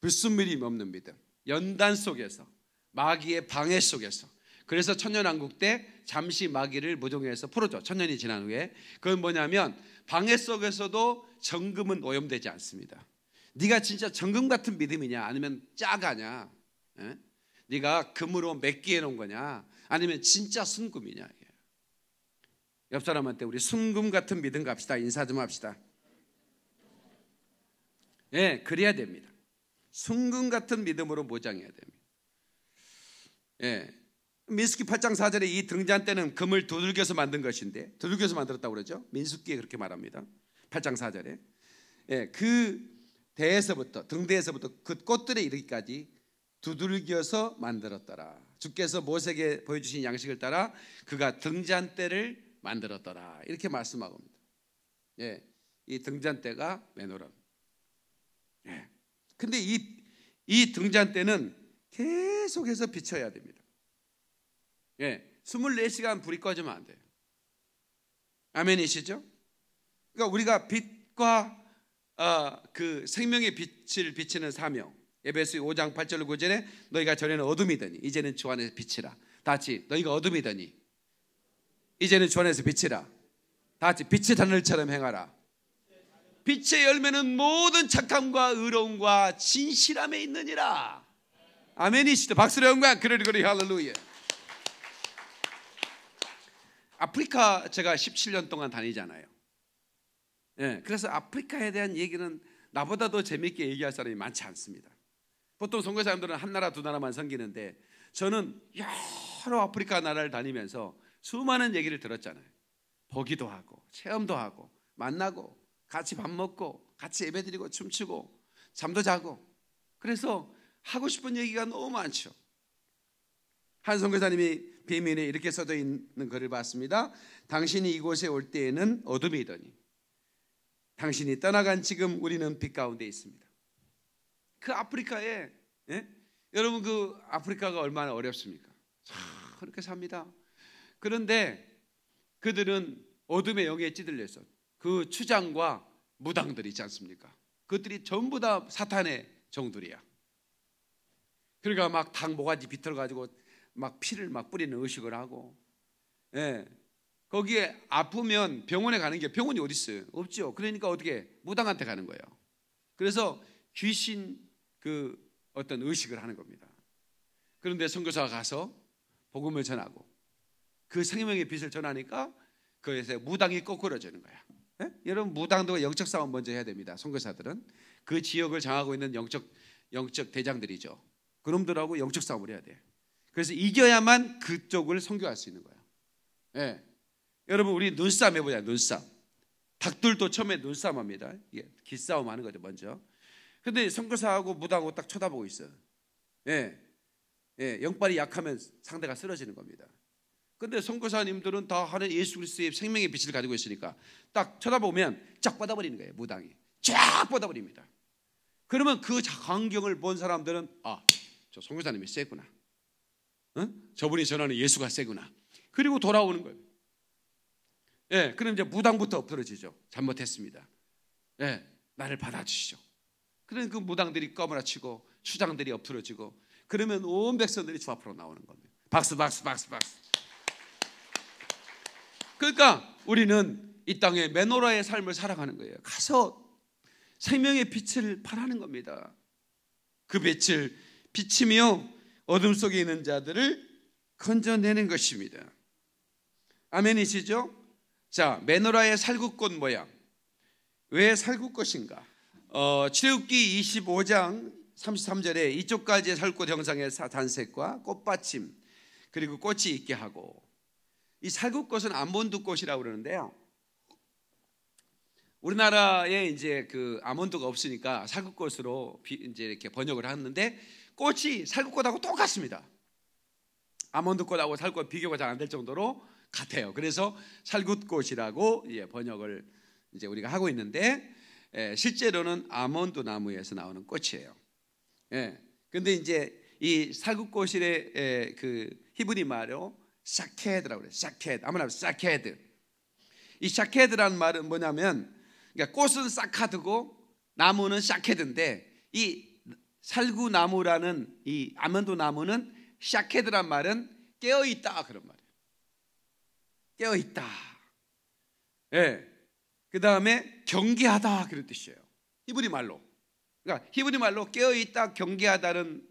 A: 불순물이 없는 믿음, 연단 속에서 마귀의 방해 속에서 그래서 천년왕국 때 잠시 마귀를 무종해서 풀어줘. 천년이 지난 후에. 그건 뭐냐면 방해 속에서도 정금은 오염되지 않습니다. 네가 진짜 정금 같은 믿음이냐 아니면 짜가냐 에? 예? 네가 금으로 맺기해 놓은 거냐 아니면 진짜 순금이냐 옆 사람한테 우리 순금 같은 믿음 갑시다 인사 좀 합시다 예 그래야 됩니다 순금 같은 믿음으로 모장해야 됩니다 예 민숙기 8장 4절에 이 등잔대는 금을 두들겨서 만든 것인데 두들겨서 만들었다고 그러죠. 민숙기에 그렇게 말합니다. 8장 4절에 예, 그 대에서부터 등대에서부터 그 꽃들에 이르기까지 두들겨서 만들었더라. 주께서 모세에게 보여주신 양식을 따라 그가 등잔대를 만들었더라. 이렇게 말씀하고 있니다 예, 이 등잔대가 메노람. 예. 근데 이, 이 등잔대는 계속해서 비춰야 됩니다. 예, 24시간 불이 꺼지면 안 돼요. 아멘이시죠? 그러니까 우리가 빛과 어, 그 생명의 빛을 비치는 사명. 에베소 5장 8절 9절에 너희가 전에는 어둠이더니 이제는 주 안에서 빛이라. 다치 너희가 어둠이더니 이제는 주 안에서 빛이라. 다치 빛의 단늘처럼 행하라. 빛의 열매는 모든 착함과 의로움과 진실함에 있느니라. 아멘이시죠. 박수로 영광. 그러리그리 할렐루야. 아프리카 제가 17년 동안 다니잖아요. 예, 그래서 아프리카에 대한 얘기는 나보다 더 재밌게 얘기할 사람이 많지 않습니다. 보통 선교사님들은 한 나라 두 나라만 섬기는데 저는 여러 아프리카 나라를 다니면서 수많은 얘기를 들었잖아요. 보기도 하고 체험도 하고 만나고 같이 밥 먹고 같이 예배드리고 춤추고 잠도 자고 그래서 하고 싶은 얘기가 너무 많죠. 한선교사님이 비밀에 이렇게 써져 있는 글을 봤습니다. 당신이 이곳에 올 때에는 어둠이더니 당신이 떠나간 지금 우리는 빛 가운데 있습니다. 그 아프리카에 예? 여러분 그 아프리카가 얼마나 어렵습니까? 참 그렇게 삽니다. 그런데 그들은 어둠의 영에 찌들려서 그 추장과 무당들 있지 않습니까? 그들이 전부 다 사탄의 정들이야. 그러니까 막당 모가지 비틀어가지고 막 피를 막 뿌리는 의식을 하고 예. 거기에 아프면 병원에 가는 게 병원이 어디 있어요? 없죠. 그러니까 어떻게 무당한테 가는 거예요. 그래서 귀신 그 어떤 의식을 하는 겁니다. 그런데 선교사가 가서 복음을 전하고 그 생명의 빛을 전하니까 그에서 무당이 거꾸러지는 거야. 예? 여러분 무당도 영적 싸움 먼저 해야 됩니다. 선교사들은 그 지역을 장하고 있는 영적 영적 대장들이죠. 그놈들하고 영적 싸움을 해야 돼. 요 그래서 이겨야만 그쪽을 성교할수 있는 거예요. 예. 여러분 우리 눈싸움 해보자 눈싸움. 닭들도 처음에 눈싸움합니다. 예. 기싸움 하는 거죠 먼저. 근데 선교사하고 무당하고 딱 쳐다보고 있어요. 예. 예. 영빨이 약하면 상대가 쓰러지는 겁니다. 근데 선교사님들은 다 하는 예수 그리스도의 생명의 빛을 가지고 있으니까 딱 쳐다보면 쫙 뻗어버리는 거예요 무당이 쫙 뻗어버립니다. 그러면 그 광경을 본 사람들은 아저 선교사님이 쎄구나 저분이 전하는 예수가 세구나. 그리고 돌아오는 거예요. 예, 그럼 이제 무당부터 엎드러지죠. 잘못했습니다. 예, 나를 받아주시죠. 그런 그 무당들이 꺼물라치고 추장들이 엎드러지고 그러면 온 백성들이 주 앞으로 나오는 겁니다. 박수, 박수, 박수, 박수. 그러니까 우리는 이 땅에 메노라의 삶을 살아가는 거예요. 가서 생명의 빛을 바라는 겁니다. 그 빛을 비치며 어둠 속에 있는 자들을 건져내는 것입니다. 아멘이시죠? 자, 메노라의 살구꽃 모양. 왜 살구꽃인가? 어, 출애굽기 25장 33절에 이쪽까지의 살꽃 형상의 단색과 꽃받침 그리고 꽃이 있게 하고 이 살구꽃은 아몬드 꽃이라고 그러는데요. 우리나라에 이제 그 아몬드가 없으니까 살구꽃으로 이제 이렇게 번역을 하는데 꽃이 살구꽃하고 똑같습니다. 아몬드꽃하고 살꽃 구 비교가 잘 안될 정도로 같아요. 그래서 살구꽃이라고 예, 번역을 이제 우리가 하고 있는데 예, 실제로는 아몬드 나무에서 나오는 꽃이에요. 예. 근데 이제 이 살구꽃의 예, 그 히브리 말로 샤케드라고 그래요. 샤케드. 아무나 샤케드. 이 샤케드라는 말은 뭐냐면 그러니까 꽃은 샤카드고 나무는 샤케드인데 이 살구나무라는 이 아몬드 나무는 샤케드란 말은 깨어 있다 그런 말이에요. 깨어 있다. 예. 네. 그 다음에 경계하다 그런 뜻이에요. 히브리 말로. 그러니까 히브리 말로 깨어 있다, 경계하다는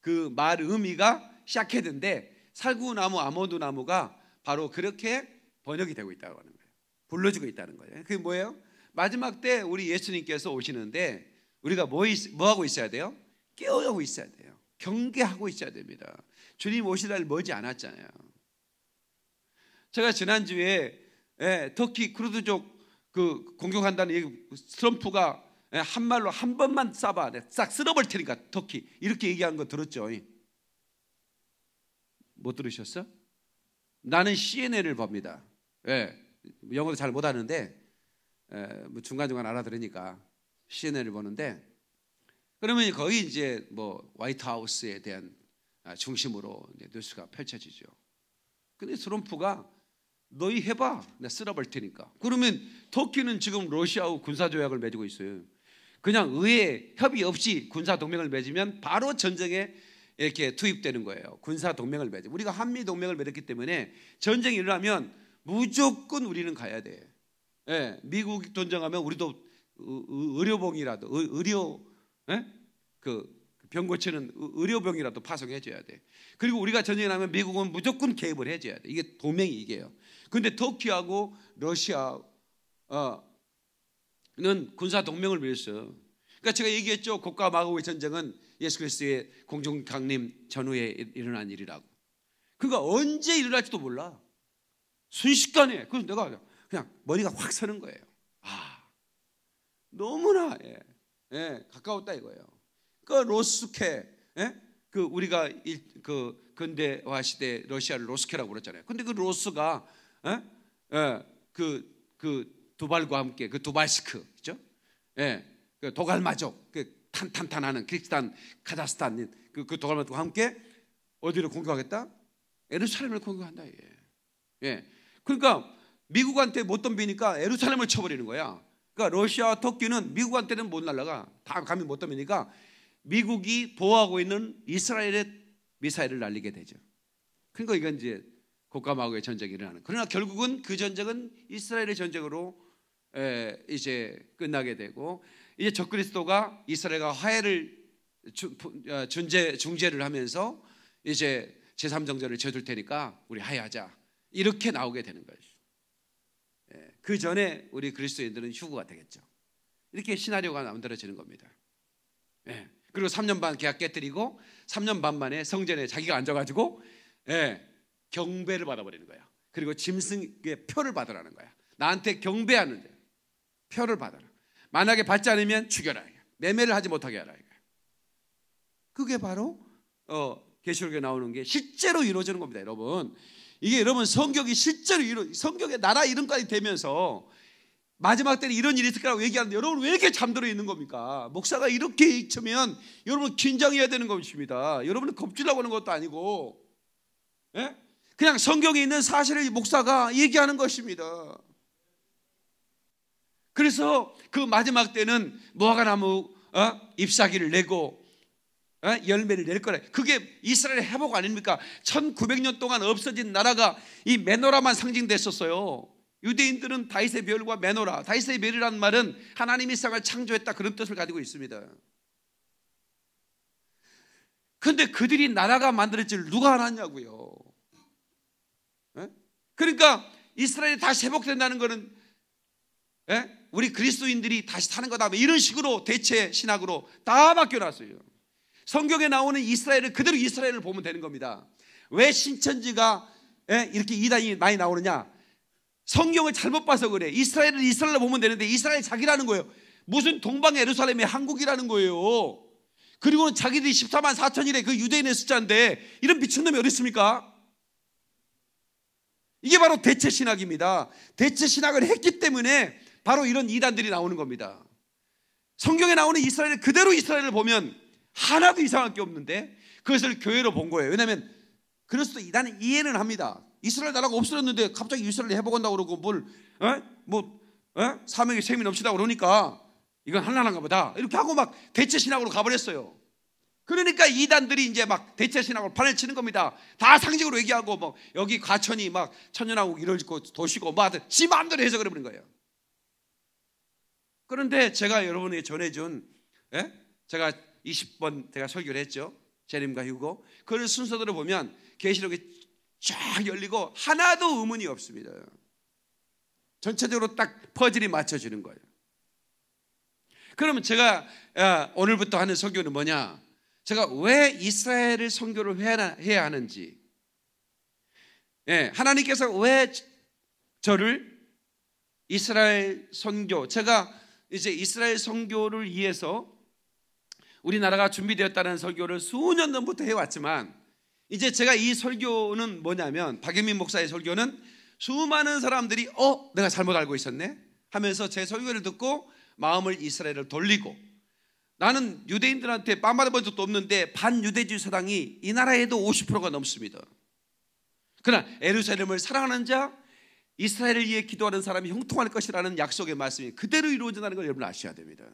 A: 그 말 의미가 샤케드인데 살구나무, 아몬드 나무가 바로 그렇게 번역이 되고 있다고 하는 거예요. 불러지고 있다는 거예요. 그게 뭐예요? 마지막 때 우리 예수님께서 오시는데 우리가 뭐, 있, 뭐 하고 있어야 돼요? 깨어가고 있어야 돼요. 경계하고 있어야 됩니다. 주님 오실 날 멀지 않았잖아요. 제가 지난주에 예, 터키 크루드족 그 공격한다는 얘기, 트럼프가 예, 한 말로 한 번만 쏴봐. 네, 싹 쓸어버릴 테니까 터키. 이렇게 얘기한 거 들었죠. 못 들으셨어? 나는 CNN을 봅니다. 예, 영어도 잘 못하는데 예, 뭐 중간중간 알아들으니까 CNN을 보는데 그러면 거의 이제 뭐 화이트하우스에 대한 아, 중심으로 뉴스가 펼쳐지죠. 근데 트럼프가 너희 해봐. 내가 쓸어볼 테니까. 그러면 터키는 지금 러시아하고 군사조약을 맺고 있어요. 그냥 의회 협의 없이 군사동맹을 맺으면 바로 전쟁에 이렇게 투입되는 거예요. 군사동맹을 맺어. 우리가 한미동맹을 맺었기 때문에 전쟁이 일어나면 무조건 우리는 가야 돼. 예, 미국 이 전쟁하면 우리도 의료봉이라도 의료 예? 그 병고치는 의료병이라도 파송해줘야 돼. 그리고 우리가 전쟁이나면 미국은 무조건 개입을 해줘야 돼. 이게 도맹이 이게요. 근데 터키하고 러시아는 어, 군사 동맹을 위해서. 그러니까 제가 얘기했죠. 국가 마고의 전쟁은 예수 그리스도의 공중 강림 전후에 일어난 일이라고. 그러니까 언제 일어날지도 몰라. 순식간에. 그래서 내가 그냥 머리가 확 서는 거예요. 너무나 예, 예, 가까웠다 이거예요. 그 로스케, 예? 그 우리가 일, 그 근대화 시대 러시아를 로스케라고 그랬잖아요. 근데 그 로스가 그그 예? 예, 그 두발과 함께 그 두발스크 그죠 예, 그 도갈마족, 그 탄탄탄하는 크리스탄, 카자흐스탄 그, 그 도갈마족과 함께 어디를 공격하겠다? 에르사렘을 공격한다. 예. 예. 그러니까 미국한테 못 덤비니까 에르사렘을 쳐버리는 거야. 그러니까 러시아와 터키는 미국한테는 못 날라가. 다감히못 담으니까 미국이 보호하고 있는 이스라엘의 미사일을 날리게 되죠. 그러니까 이건 이제 고가마고의 전쟁이 일어나는. 그러나 결국은 그 전쟁은 이스라엘의 전쟁으로 에, 이제 끝나게 되고 이제 적그리스도가 이스라엘과 화해를 주, 어, 재 중재를 하면서 이제 제3정전을 쳐줄 테니까 우리 화해하자 이렇게 나오게 되는 거죠. 그 전에 우리 그리스도인들은 휴구가 되겠죠. 이렇게 시나리오가 만들어지는 겁니다. 예. 그리고 3년 반 계약 깨뜨리고 3년 반 만에 성전에 자기가 앉아가지고 예, 경배를 받아버리는 거야. 그리고 짐승의 표를 받으라는 거야. 나한테 경배하는 데 표를 받아라. 만약에 받지 않으면 죽여라. 매매를 하지 못하게 하라. 그게 바로 어, 계시록에 나오는 게 실제로 이루어지는 겁니다, 여러분. 이게 여러분 성경이 실제로 이런 성경의 나라 이름까지 되면서 마지막 때는 이런 일이 있을 거라고 얘기하는데 여러분 왜 이렇게 잠들어 있는 겁니까? 목사가 이렇게 쳐면 여러분 긴장해야 되는 것입니다. 여러분은 겁주라고 하는 것도 아니고 예? 그냥 성경에 있는 사실을 목사가 얘기하는 것입니다. 그래서 그 마지막 때는 무화과나무 어? 잎사귀를 내고 어? 열매를 낼 거라. 그게 이스라엘의 회복 아닙니까? 1900년 동안 없어진 나라가 이 메노라만 상징됐었어요. 유대인들은 다이세 별과 메노라, 다이세 별이란 말은 하나님이 세상을 창조했다 그런 뜻을 가지고 있습니다. 근데 그들이 나라가 만들어질 누가 알았냐고요. 어? 그러니까 이스라엘이 다시 회복된다는 것은 어? 우리 그리스도인들이 다시 사는 거다. 이런 식으로 대체 신학으로 다 바뀌어놨어요. 성경에 나오는 이스라엘을 그대로 이스라엘을 보면 되는 겁니다. 왜 신천지가 예, 이렇게 이단이 많이 나오느냐? 성경을 잘못 봐서 그래. 이스라엘을 이스라엘로 보면 되는데 이스라엘 자기라는 거예요. 무슨 동방 예루살렘이 한국이라는 거예요. 그리고 는 자기들이 14만 4천이래 그 유대인의 숫자인데 이런 미친놈이 어디 있습니까? 이게 바로 대체 신학입니다. 대체 신학을 했기 때문에 바로 이런 이단들이 나오는 겁니다. 성경에 나오는 이스라엘 그대로 이스라엘을 보면 하나도 이상할 게 없는데 그것을 교회로 본 거예요. 왜냐하면 그리스도 이단은 이해는 합니다. 이스라엘 나라가 없어졌는데 갑자기 이스라엘 해보건다 그러고 뭘, 어? 뭐 어? 사명의 책임이 넘치다 그러니까 이건 하나인가 보다 이렇게 하고 막 대체 신학으로 가버렸어요. 그러니까 이단들이 이제 막 대체 신학으로 판을 치는 겁니다. 다상징으로 얘기하고 뭐 여기 과천이 막 천연하고 이럴짓고 도시고 뭐하지 마음대로 해서 그러는 거예요. 그런데 제가 여러분에게 전해준 예? 제가 20번 제가 설교를 했죠. 제림과 휴고. 그를 순서대로 보면 계시록이 쫙 열리고 하나도 의문이 없습니다. 전체적으로 딱 퍼즐이 맞춰지는 거예요. 그러면 제가 아, 오늘부터 하는 설교는 뭐냐? 제가 왜 이스라엘을 선교를 해야 하는지. 예, 하나님께서 왜 저를 이스라엘 선교, 제가 이제 이스라엘 선교를 위해서 우리나라가 준비되었다는 설교를 수년 전부터 해왔지만 이제 제가 이 설교는 뭐냐면 박유민 목사의 설교는 수많은 사람들이 어 내가 잘못 알고 있었네 하면서 제 설교를 듣고 마음을 이스라엘을 돌리고 나는 유대인들한테 빠마려본 적도 없는데 반유대주의 사당이 이 나라에도 50%가 넘습니다. 그러나 에루살렘을 사랑하는 자, 이스라엘을 위해 기도하는 사람이 형통할 것이라는 약속의 말씀이 그대로 이루어진다는 걸 여러분 아셔야 됩니다.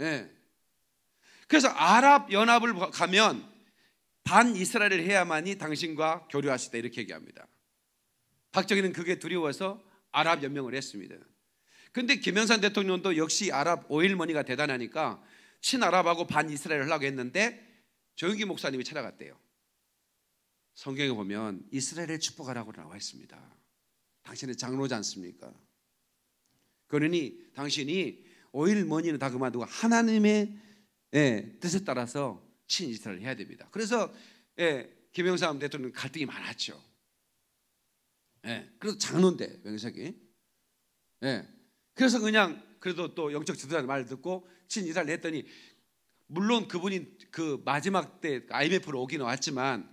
A: 예. 그래서 아랍 연합을 가면 반 이스라엘을 해야만이 당신과 교류하시다 이렇게 얘기합니다. 박정희는 그게 두려워서 아랍 연명을 했습니다. 근데 김영삼 대통령도 역시 아랍 오일머니가 대단하니까 친아랍하고 반 이스라엘 을 하려고 했는데 조영기 목사님이 찾아갔대요. 성경에 보면 이스라엘을 축복하라고 나와 있습니다. 당신의 장로지 않습니까? 그러니 당신이 오일 머니는 다 그만두고 하나님의 예, 뜻에 따라서 친일스라 해야 됩니다. 그래서 예, 김영삼 대통령 갈등이 많았죠. 예, 그래서 장론대 명색이. 예, 그래서 그냥 그래도 또 영적 지도자 말을 듣고 친이스 했더니 물론 그분이 그 마지막 때 IMF로 오기는 왔지만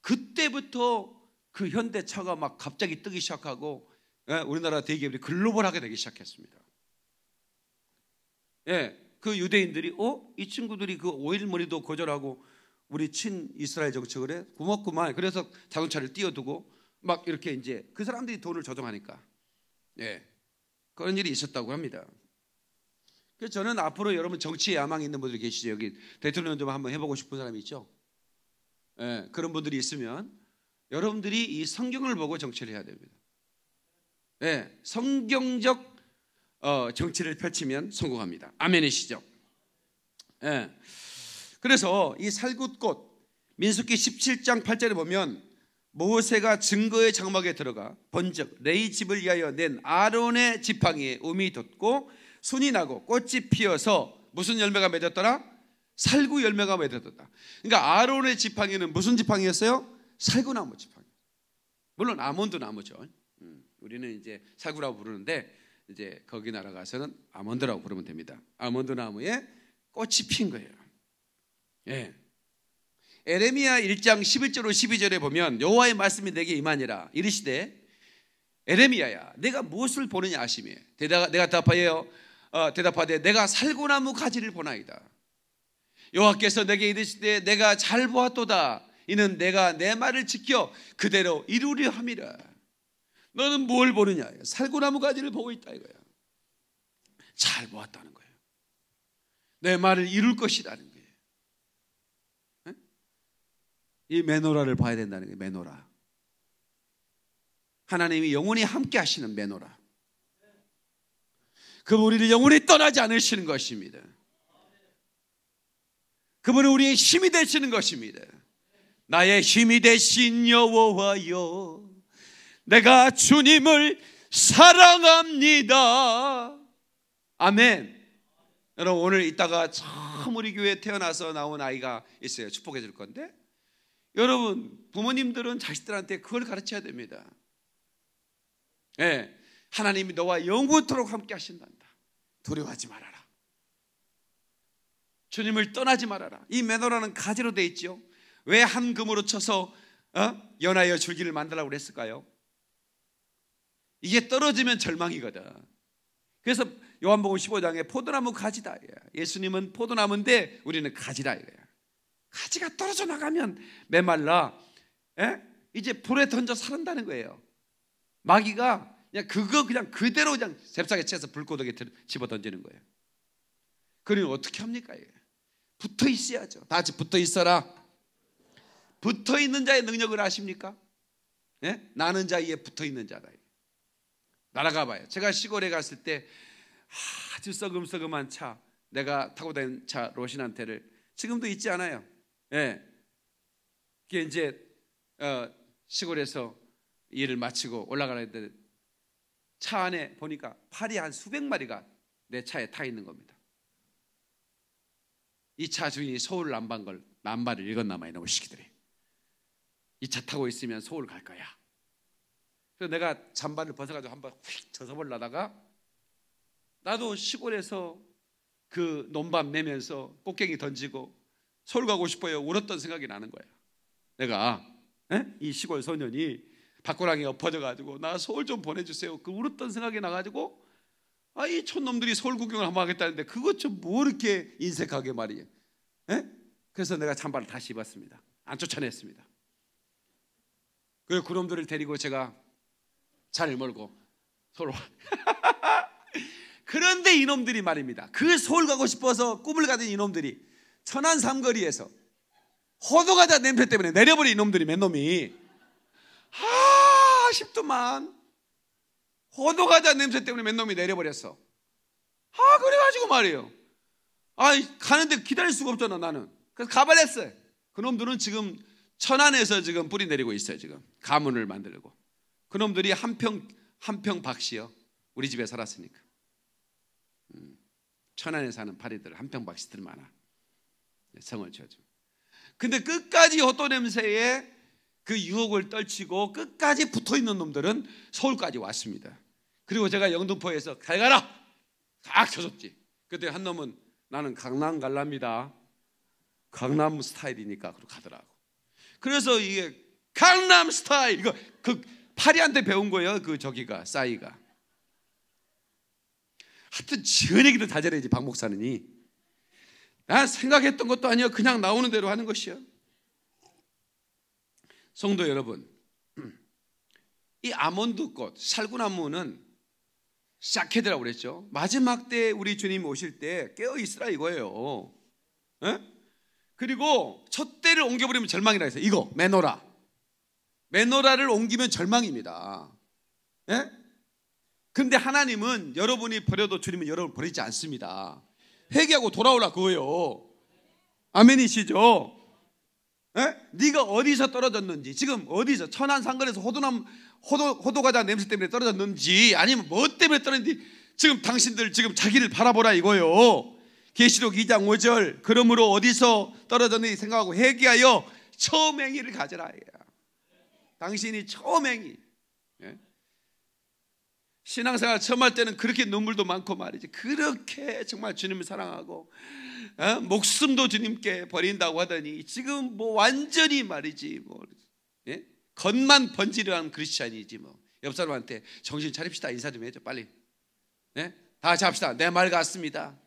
A: 그때부터 그 현대차가 막 갑자기 뜨기 시작하고 예, 우리나라 대기업이 글로벌하게 되기 시작했습니다. 예, 그 유대인들이 어? 이 친구들이 그 오일머리도 거절하고 우리 친 이스라엘 정책을 해? 고맙구만. 그래서 자동차를 띄워두고 막 이렇게 이제 그 사람들이 돈을 저정하니까 예, 그런 일이 있었다고 합니다. 그래서 저는 앞으로 여러분 정치에 야망이 있는 분들 계시죠? 여기 대통령 좀 한번 해보고 싶은 사람이 있죠? 예, 그런 분들이 있으면 여러분들이 이 성경을 보고 정치를 해야 됩니다. 예, 성경적 어, 정치를 펼치면 성공합니다. 아멘이시죠? 예. 그래서 이 살굿꽃 민숙기 17장 8절에 보면 모세가 증거의 장막에 들어가 번쩍 레이 집을 위하여 낸 아론의 지팡이에 음이 돋고 순이 나고 꽃이 피어서 무슨 열매가 맺었더라? 살구 열매가 맺었다. 그러니까 아론의 지팡이는 무슨 지팡이였어요? 살구나무 지팡이. 물론 아몬드 나무죠. 음, 우리는 이제 살구라고 부르는데 이제 거기 날아 가서는 아몬드라고 부르면 됩니다. 아몬드 나무에 꽃이 핀 거예요. 예. 에레미야 1장 11절로 12절에 보면 여호와의 말씀이 내게 임하니라 이르시되 에레미야야 내가 무엇을 보느냐 하시며 대답, 내가 답하여 어, 대답하되 내가 살구나무 가지를 보나이다 여호와께서 내게 이르시되 내가 잘 보았도다 이는 내가 내 말을 지켜 그대로 이루려 함이라 너는 뭘 보느냐? 살구나무 가지를 보고 있다 이거야. 잘 보았다는 거예요. 내 말을 이룰 것이라는 거예요. 이 메노라를 봐야 된다는 거예요. 메노라. 하나님이 영원히 함께 하시는 메노라. 그분 우리를 영원히 떠나지 않으시는 것입니다. 그분은 우리의 힘이 되시는 것입니다. 나의 힘이 되신 여호와여 내가 주님을 사랑합니다. 아멘. 여러분 오늘 이따가 참 우리 교회 태어나서 나온 아이가 있어요. 축복해 줄 건데. 여러분 부모님들은 자식들한테 그걸 가르쳐야 됩니다. 예. 네, 하나님이 너와 영구토록 함께 하신단다. 두려워하지 말아라. 주님을 떠나지 말아라. 이 매너라는 가지로 돼 있죠. 왜한 금으로 쳐서 어? 연하여 줄기를 만들라고 그랬을까요? 이게 떨어지면 절망이거든. 그래서 요한복음 15장에 포도나무 가지다. 예수님은 포도나무인데 우리는 가지라 가지가 떨어져 나가면 메말라. 에? 예? 이제 불에 던져 사른다는 거예요. 마귀가 그냥 그거 그냥 그대로 그냥 잽싸게 채서 불고덕에 집어 던지는 거예요. 그러면 어떻게 합니까? 붙어 있어야죠. 다 같이 붙어 있어라. 붙어 있는 자의 능력을 아십니까? 에? 예? 나는 자에 붙어 있는 자다. 이 날아가 봐요. 제가 시골에 갔을 때 아주 썩음썩음한 차 내가 타고 다닌 차 로신한테를 지금도 잊지 않아요. 예. 그게 이제 어, 시골에서 일을 마치고 올라가는데 차 안에 보니까 파리 한 수백 마리가 내 차에 타 있는 겁니다. 이차 주인이 서울 남방걸 남발을 읽었나 마이 너무 시키더래. 이차 타고 있으면 서울 갈 거야. 그래서 내가 잠바를 벗어가지고 한 번 휙 젖어버리다가 나도 시골에서 그 논밤 내면서 꽃갱이 던지고 서울 가고 싶어요 울었던 생각이 나는 거야 내가 에? 이 시골 소년이 밖고랑이 엎어져가지고 나 서울 좀 보내주세요 그 울었던 생각이 나가지고 아 이 촌놈들이 서울 구경을 한번 하겠다는데 그것 좀 뭐 이렇게 인색하게 말이야 에? 그래서 내가 잠바를 다시 입었습니다 안 쫓아냈습니다 그리고 그놈들을 데리고 제가 잘 멀고 서로 [LAUGHS] 그런데 이놈들이 말입니다. 그 서울 가고 싶어서 꿈을 가진 이놈들이 천안 삼거리에서 호두가자 냄새 때문에 내려버린 이놈들이 맨 놈이 아 아쉽더만 호두가자 냄새 때문에 맨 놈이 내려버렸어. 아 그래가지고 말이에요. 아 가는데 기다릴 수가 없잖아 나는. 그래서 가발했어요. 그 놈들은 지금 천안에서 지금 뿌리 내리고 있어요 지금 가문을 만들고. 그놈들이 한평 한평 박씨요. 우리 집에 살았으니까. 음. 천안에 사는 파리들 한평 박씨들 많아. 네, 성을 쳐어줘 근데 끝까지 헛도 냄새에 그 유혹을 떨치고 끝까지 붙어 있는 놈들은 서울까지 왔습니다. 그리고 제가 영등포에서 잘 가라. 딱 쳐줬지. 그때 한 놈은 나는 강남 갈랍니다. 강남 스타일이니까 그렇고 가더라고. 그래서 이게 강남 스타일 이거 그 파리한테 배운 거예요. 그 저기가 싸이가. 하여튼 지은 얘기도 다 잘해야지 박 목사는이. 나 생각했던 것도 아니야. 그냥 나오는 대로 하는 것이야. 성도 여러분, 이 아몬드 꽃, 살구나무는 샤케드라고 그랬죠. 마지막 때 우리 주님 오실 때 깨어 있으라 이거예요. 에? 예? 그리고 첫 때를 옮겨버리면 절망이라 해서 이거 매너라. 메노라를 옮기면 절망입니다. 예? 근데 하나님은 여러분이 버려도 주님은 여러분 버리지 않습니다. 회개하고 돌아오라 그거요 아멘이시죠? 에? 예? 네가 어디서 떨어졌는지 지금 어디서 천안 상근에서 호두남 호두 호도 과자 냄새 때문에 떨어졌는지 아니면 뭐 때문에 떨어졌는지 지금 당신들 지금 자기를 바라보라 이거요. 계시록 2장 5절 그러므로 어디서 떨어졌는지 생각하고 회개하여 처음 행위를 가져라. 당신이 처음 행위. 예? 신앙생활 처음 할 때는 그렇게 눈물도 많고 말이지. 그렇게 정말 주님을 사랑하고 어? 목숨도 주님께 버린다고 하더니 지금 뭐 완전히 말이지 뭐 예? 겉만 번지려는 그리스찬이지 뭐. 옆 사람한테 정신 차립시다 인사 좀 해줘 빨리. 예? 다 잡시다 내 말 같습니다.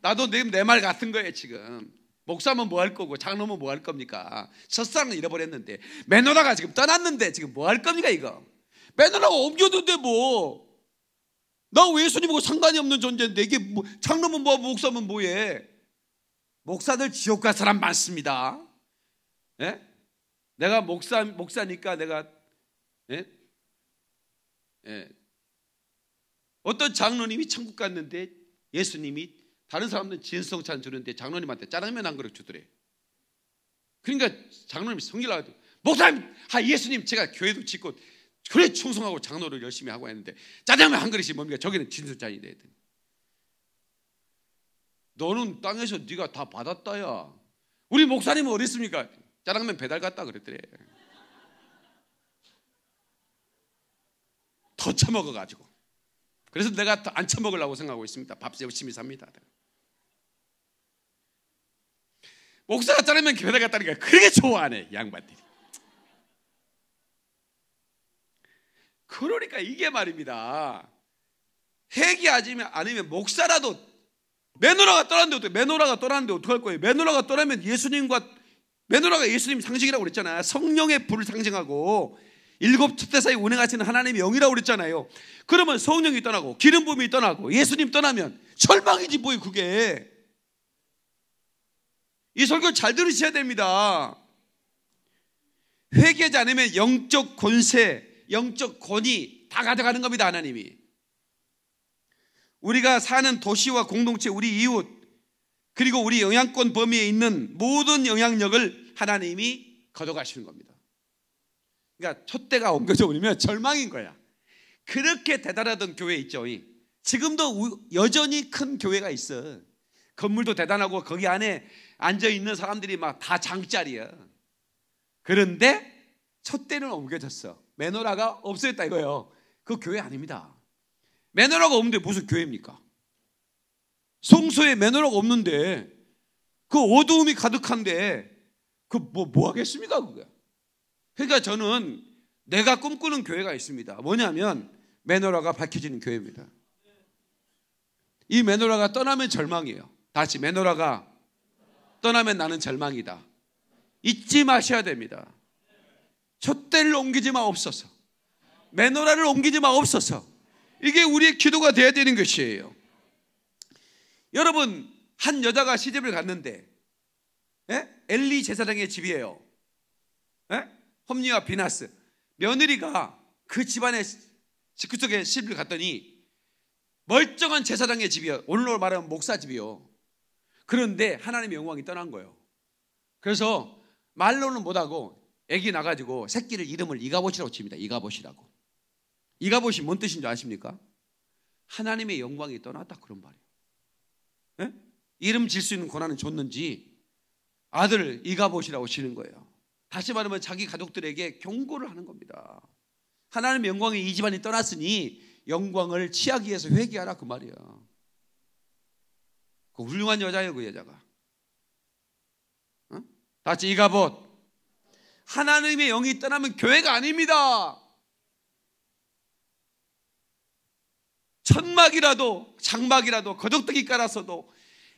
A: 나도 내 말 같은 거예요 지금. 목사면 뭐 할 거고 장로면 뭐 할 겁니까? 첫사랑을 잃어버렸는데 매너라가 지금 떠났는데 지금 뭐 할 겁니까 이거? 매너라가 옮겨둔데 뭐? 나 예수님하고 상관이 없는 존재인데 이게 뭐, 장로면 뭐 목사면 뭐해? 목사들 지옥 갈 사람 많습니다. 예? 내가 목사 목사니까 내가 예? 예. 어떤 장로님이 천국 갔는데 예수님이 다른 사람들은 진성찬 주는데 장로님한테 짜장면 한 그릇 주더래. 그러니까 장로님이 성질 나가지고 목사님, 아 예수님 제가 교회도 짓고 교회 충성하고 장로를 열심히 하고 했는데 짜장면 한 그릇이 뭡니까? 저기는 진성찬이 돼야 돼. 너는 땅에서 네가 다 받았다야. 우리 목사님은 어디 있습니까? 짜장면 배달 갔다 그랬더래. 더 처먹어가지고. 그래서 내가 더 안 처먹으려고 생각하고 있습니다. 밥 열심히 삽니다. 목사가 자르면 교회 갔다니까 그렇게 좋아하네 양반들이. 그러니까 이게 말입니다. 핵이 아니면 목사라도 매누라가 떠났는데 어떻게 매누라가 떠났는데 어떡할 거예요? 매누라가 떠나면 예수님과 매누라가 예수님 상징이라고 그랬잖아. 요 성령의 불을 상징하고 일곱 첫째 사이 에 운행하시는 하나님의 영이라고 그랬잖아요. 그러면 성령이 떠나고 기름 부음이 떠나고 예수님 떠나면 절망이지 뭐예요 그게. 이 설교 잘 들으셔야 됩니다. 회개하지 않으면 영적 권세, 영적 권위 다 가져가는 겁니다, 하나님이. 우리가 사는 도시와 공동체, 우리 이웃, 그리고 우리 영향권 범위에 있는 모든 영향력을 하나님이 거둬가시는 겁니다. 그러니까 촛대가 옮겨져 버리면 절망인 거야. 그렇게 대단하던 교회 있죠. 지금도 여전히 큰 교회가 있어. 건물도 대단하고 거기 안에 앉아 있는 사람들이 막 다 장짜리야. 그런데 첫대는 옮겨졌어. 매너라가 없어졌다 이거예요. 그 교회 아닙니다. 매너라가 없는데 무슨 교회입니까? 성소에 매너라가 없는데 그 어두움이 가득한데 그 뭐뭐 뭐 하겠습니까 그게? 그러니까 저는 내가 꿈꾸는 교회가 있습니다. 뭐냐면 매너라가 밝혀지는 교회입니다. 이매너라가 떠나면 절망이에요. 다시 매너라가 떠나면 나는 절망이다. 잊지 마셔야 됩니다. 촛대를 옮기지 마없어서 메노라를 옮기지 마없어서 이게 우리의 기도가 돼야 되는 것이에요. 여러분, 한 여자가 시집을 갔는데, 에? 예? 엘리 제사장의 집이에요. 에? 예? 험리와 비나스. 며느리가 그 집안의 직구 쪽에 시집을 갔더니 멀쩡한 제사장의 집이요. 에 오늘날 말하면 목사 집이요. 그런데 하나님의 영광이 떠난 거예요. 그래서 말로는 못하고 애기 나가지고 새끼를 이름을 이가보시라고 칩니다. 이가보시라고 이가봇이 뭔 뜻인 줄 아십니까? 하나님의 영광이 떠났다 그런 말이에요. 에? 예? 이름 질 수 있는 권한을 줬는지 아들 이가보시라고치는 거예요. 다시 말하면 자기 가족들에게 경고를 하는 겁니다. 하나님의 영광이 이 집안이 떠났으니 영광을 취하기 위해서 회개하라 그 말이에요. 그 훌륭한 여자예요, 그 여자가. 어? 다시 이가봇. 하나님의 영이 떠나면 교회가 아닙니다. 천막이라도 장막이라도 거적뜨기 깔아서도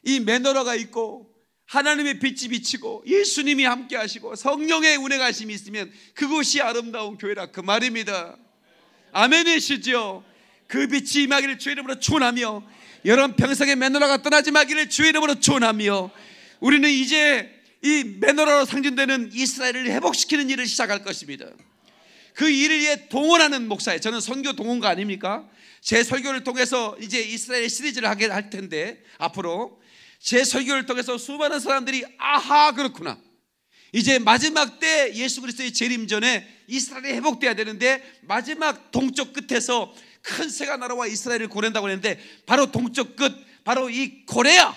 A: 이 매너러가 있고 하나님의 빛이 비치고 예수님이 함께 하시고 성령의 운행하심이 있으면 그곳이 아름다운 교회라 그 말입니다. 아멘이시지요. 그 빛이 임하기를 주의 이름으로 축원하며 여러분 평생에 매너라가 떠나지 말기를 주의 이름으로 축원하며 우리는 이제 이 매너라로 상징되는 이스라엘을 회복시키는 일을 시작할 것입니다. 그 일을 위해 동원하는 목사예요. 저는 선교 동원가 아닙니까? 제 설교를 통해서 이제 이스라엘 시리즈를 하게 할 텐데 앞으로 제 설교를 통해서 수많은 사람들이 아하 그렇구나. 이제 마지막 때 예수 그리스도의 재림 전에 이스라엘이 회복돼야 되는데 마지막 동쪽 끝에서 큰 세가 나라와 이스라엘을 고른다고 했는데 바로 동쪽 끝 바로 이코레아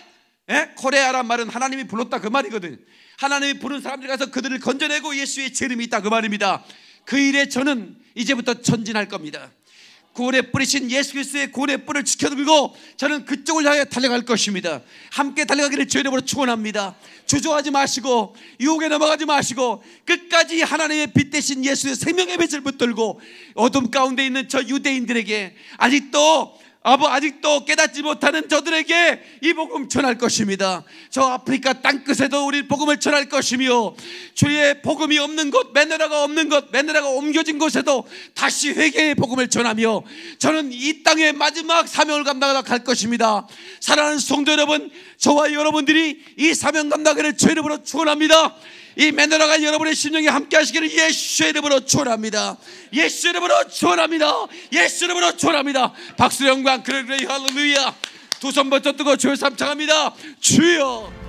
A: 에? 예? 코레아란 말은 하나님이 불렀다 그 말이거든 하나님이 부른 사람들 가서 그들을 건져내고 예수의 재림이 있다 그 말입니다 그 일에 저는 이제부터 전진할 겁니다 구원의 뿌리신 예수 그리스도의 구원의 뿔을 지켜드리고 저는 그쪽을 향해 달려갈 것입니다. 함께 달려가기를 주의 이름으로 축원합니다. 주저하지 마시고 유혹에 넘어가지 마시고 끝까지 하나님의 빛 대신 예수의 생명의 빛을 붙들고 어둠 가운데 있는 저 유대인들에게 아직도 아버 아직도 깨닫지 못하는 저들에게 이 복음 전할 것입니다. 저 아프리카 땅끝에도 우리 복음을 전할 것이며 주의 복음이 없는 곳, 메네라가 없는 곳, 메네라가 옮겨진 곳에도 다시 회개의 복음을 전하며 저는 이 땅의 마지막 사명을 감당하러 갈 것입니다. 사랑하는 성도 여러분, 저와 여러분들이 이 사명 감당하기를 이름으로 축원합니다. 이맨 만나가 여러분의 심령에 함께 하시기를 예수의 이름으로 초합니다 예수의 이름으로 초합니다 예수의 이름으로 초합니다 박수 영광 그래 그래 할렐루야 두손 먼저 뜨고 주여 삼창합니다 주여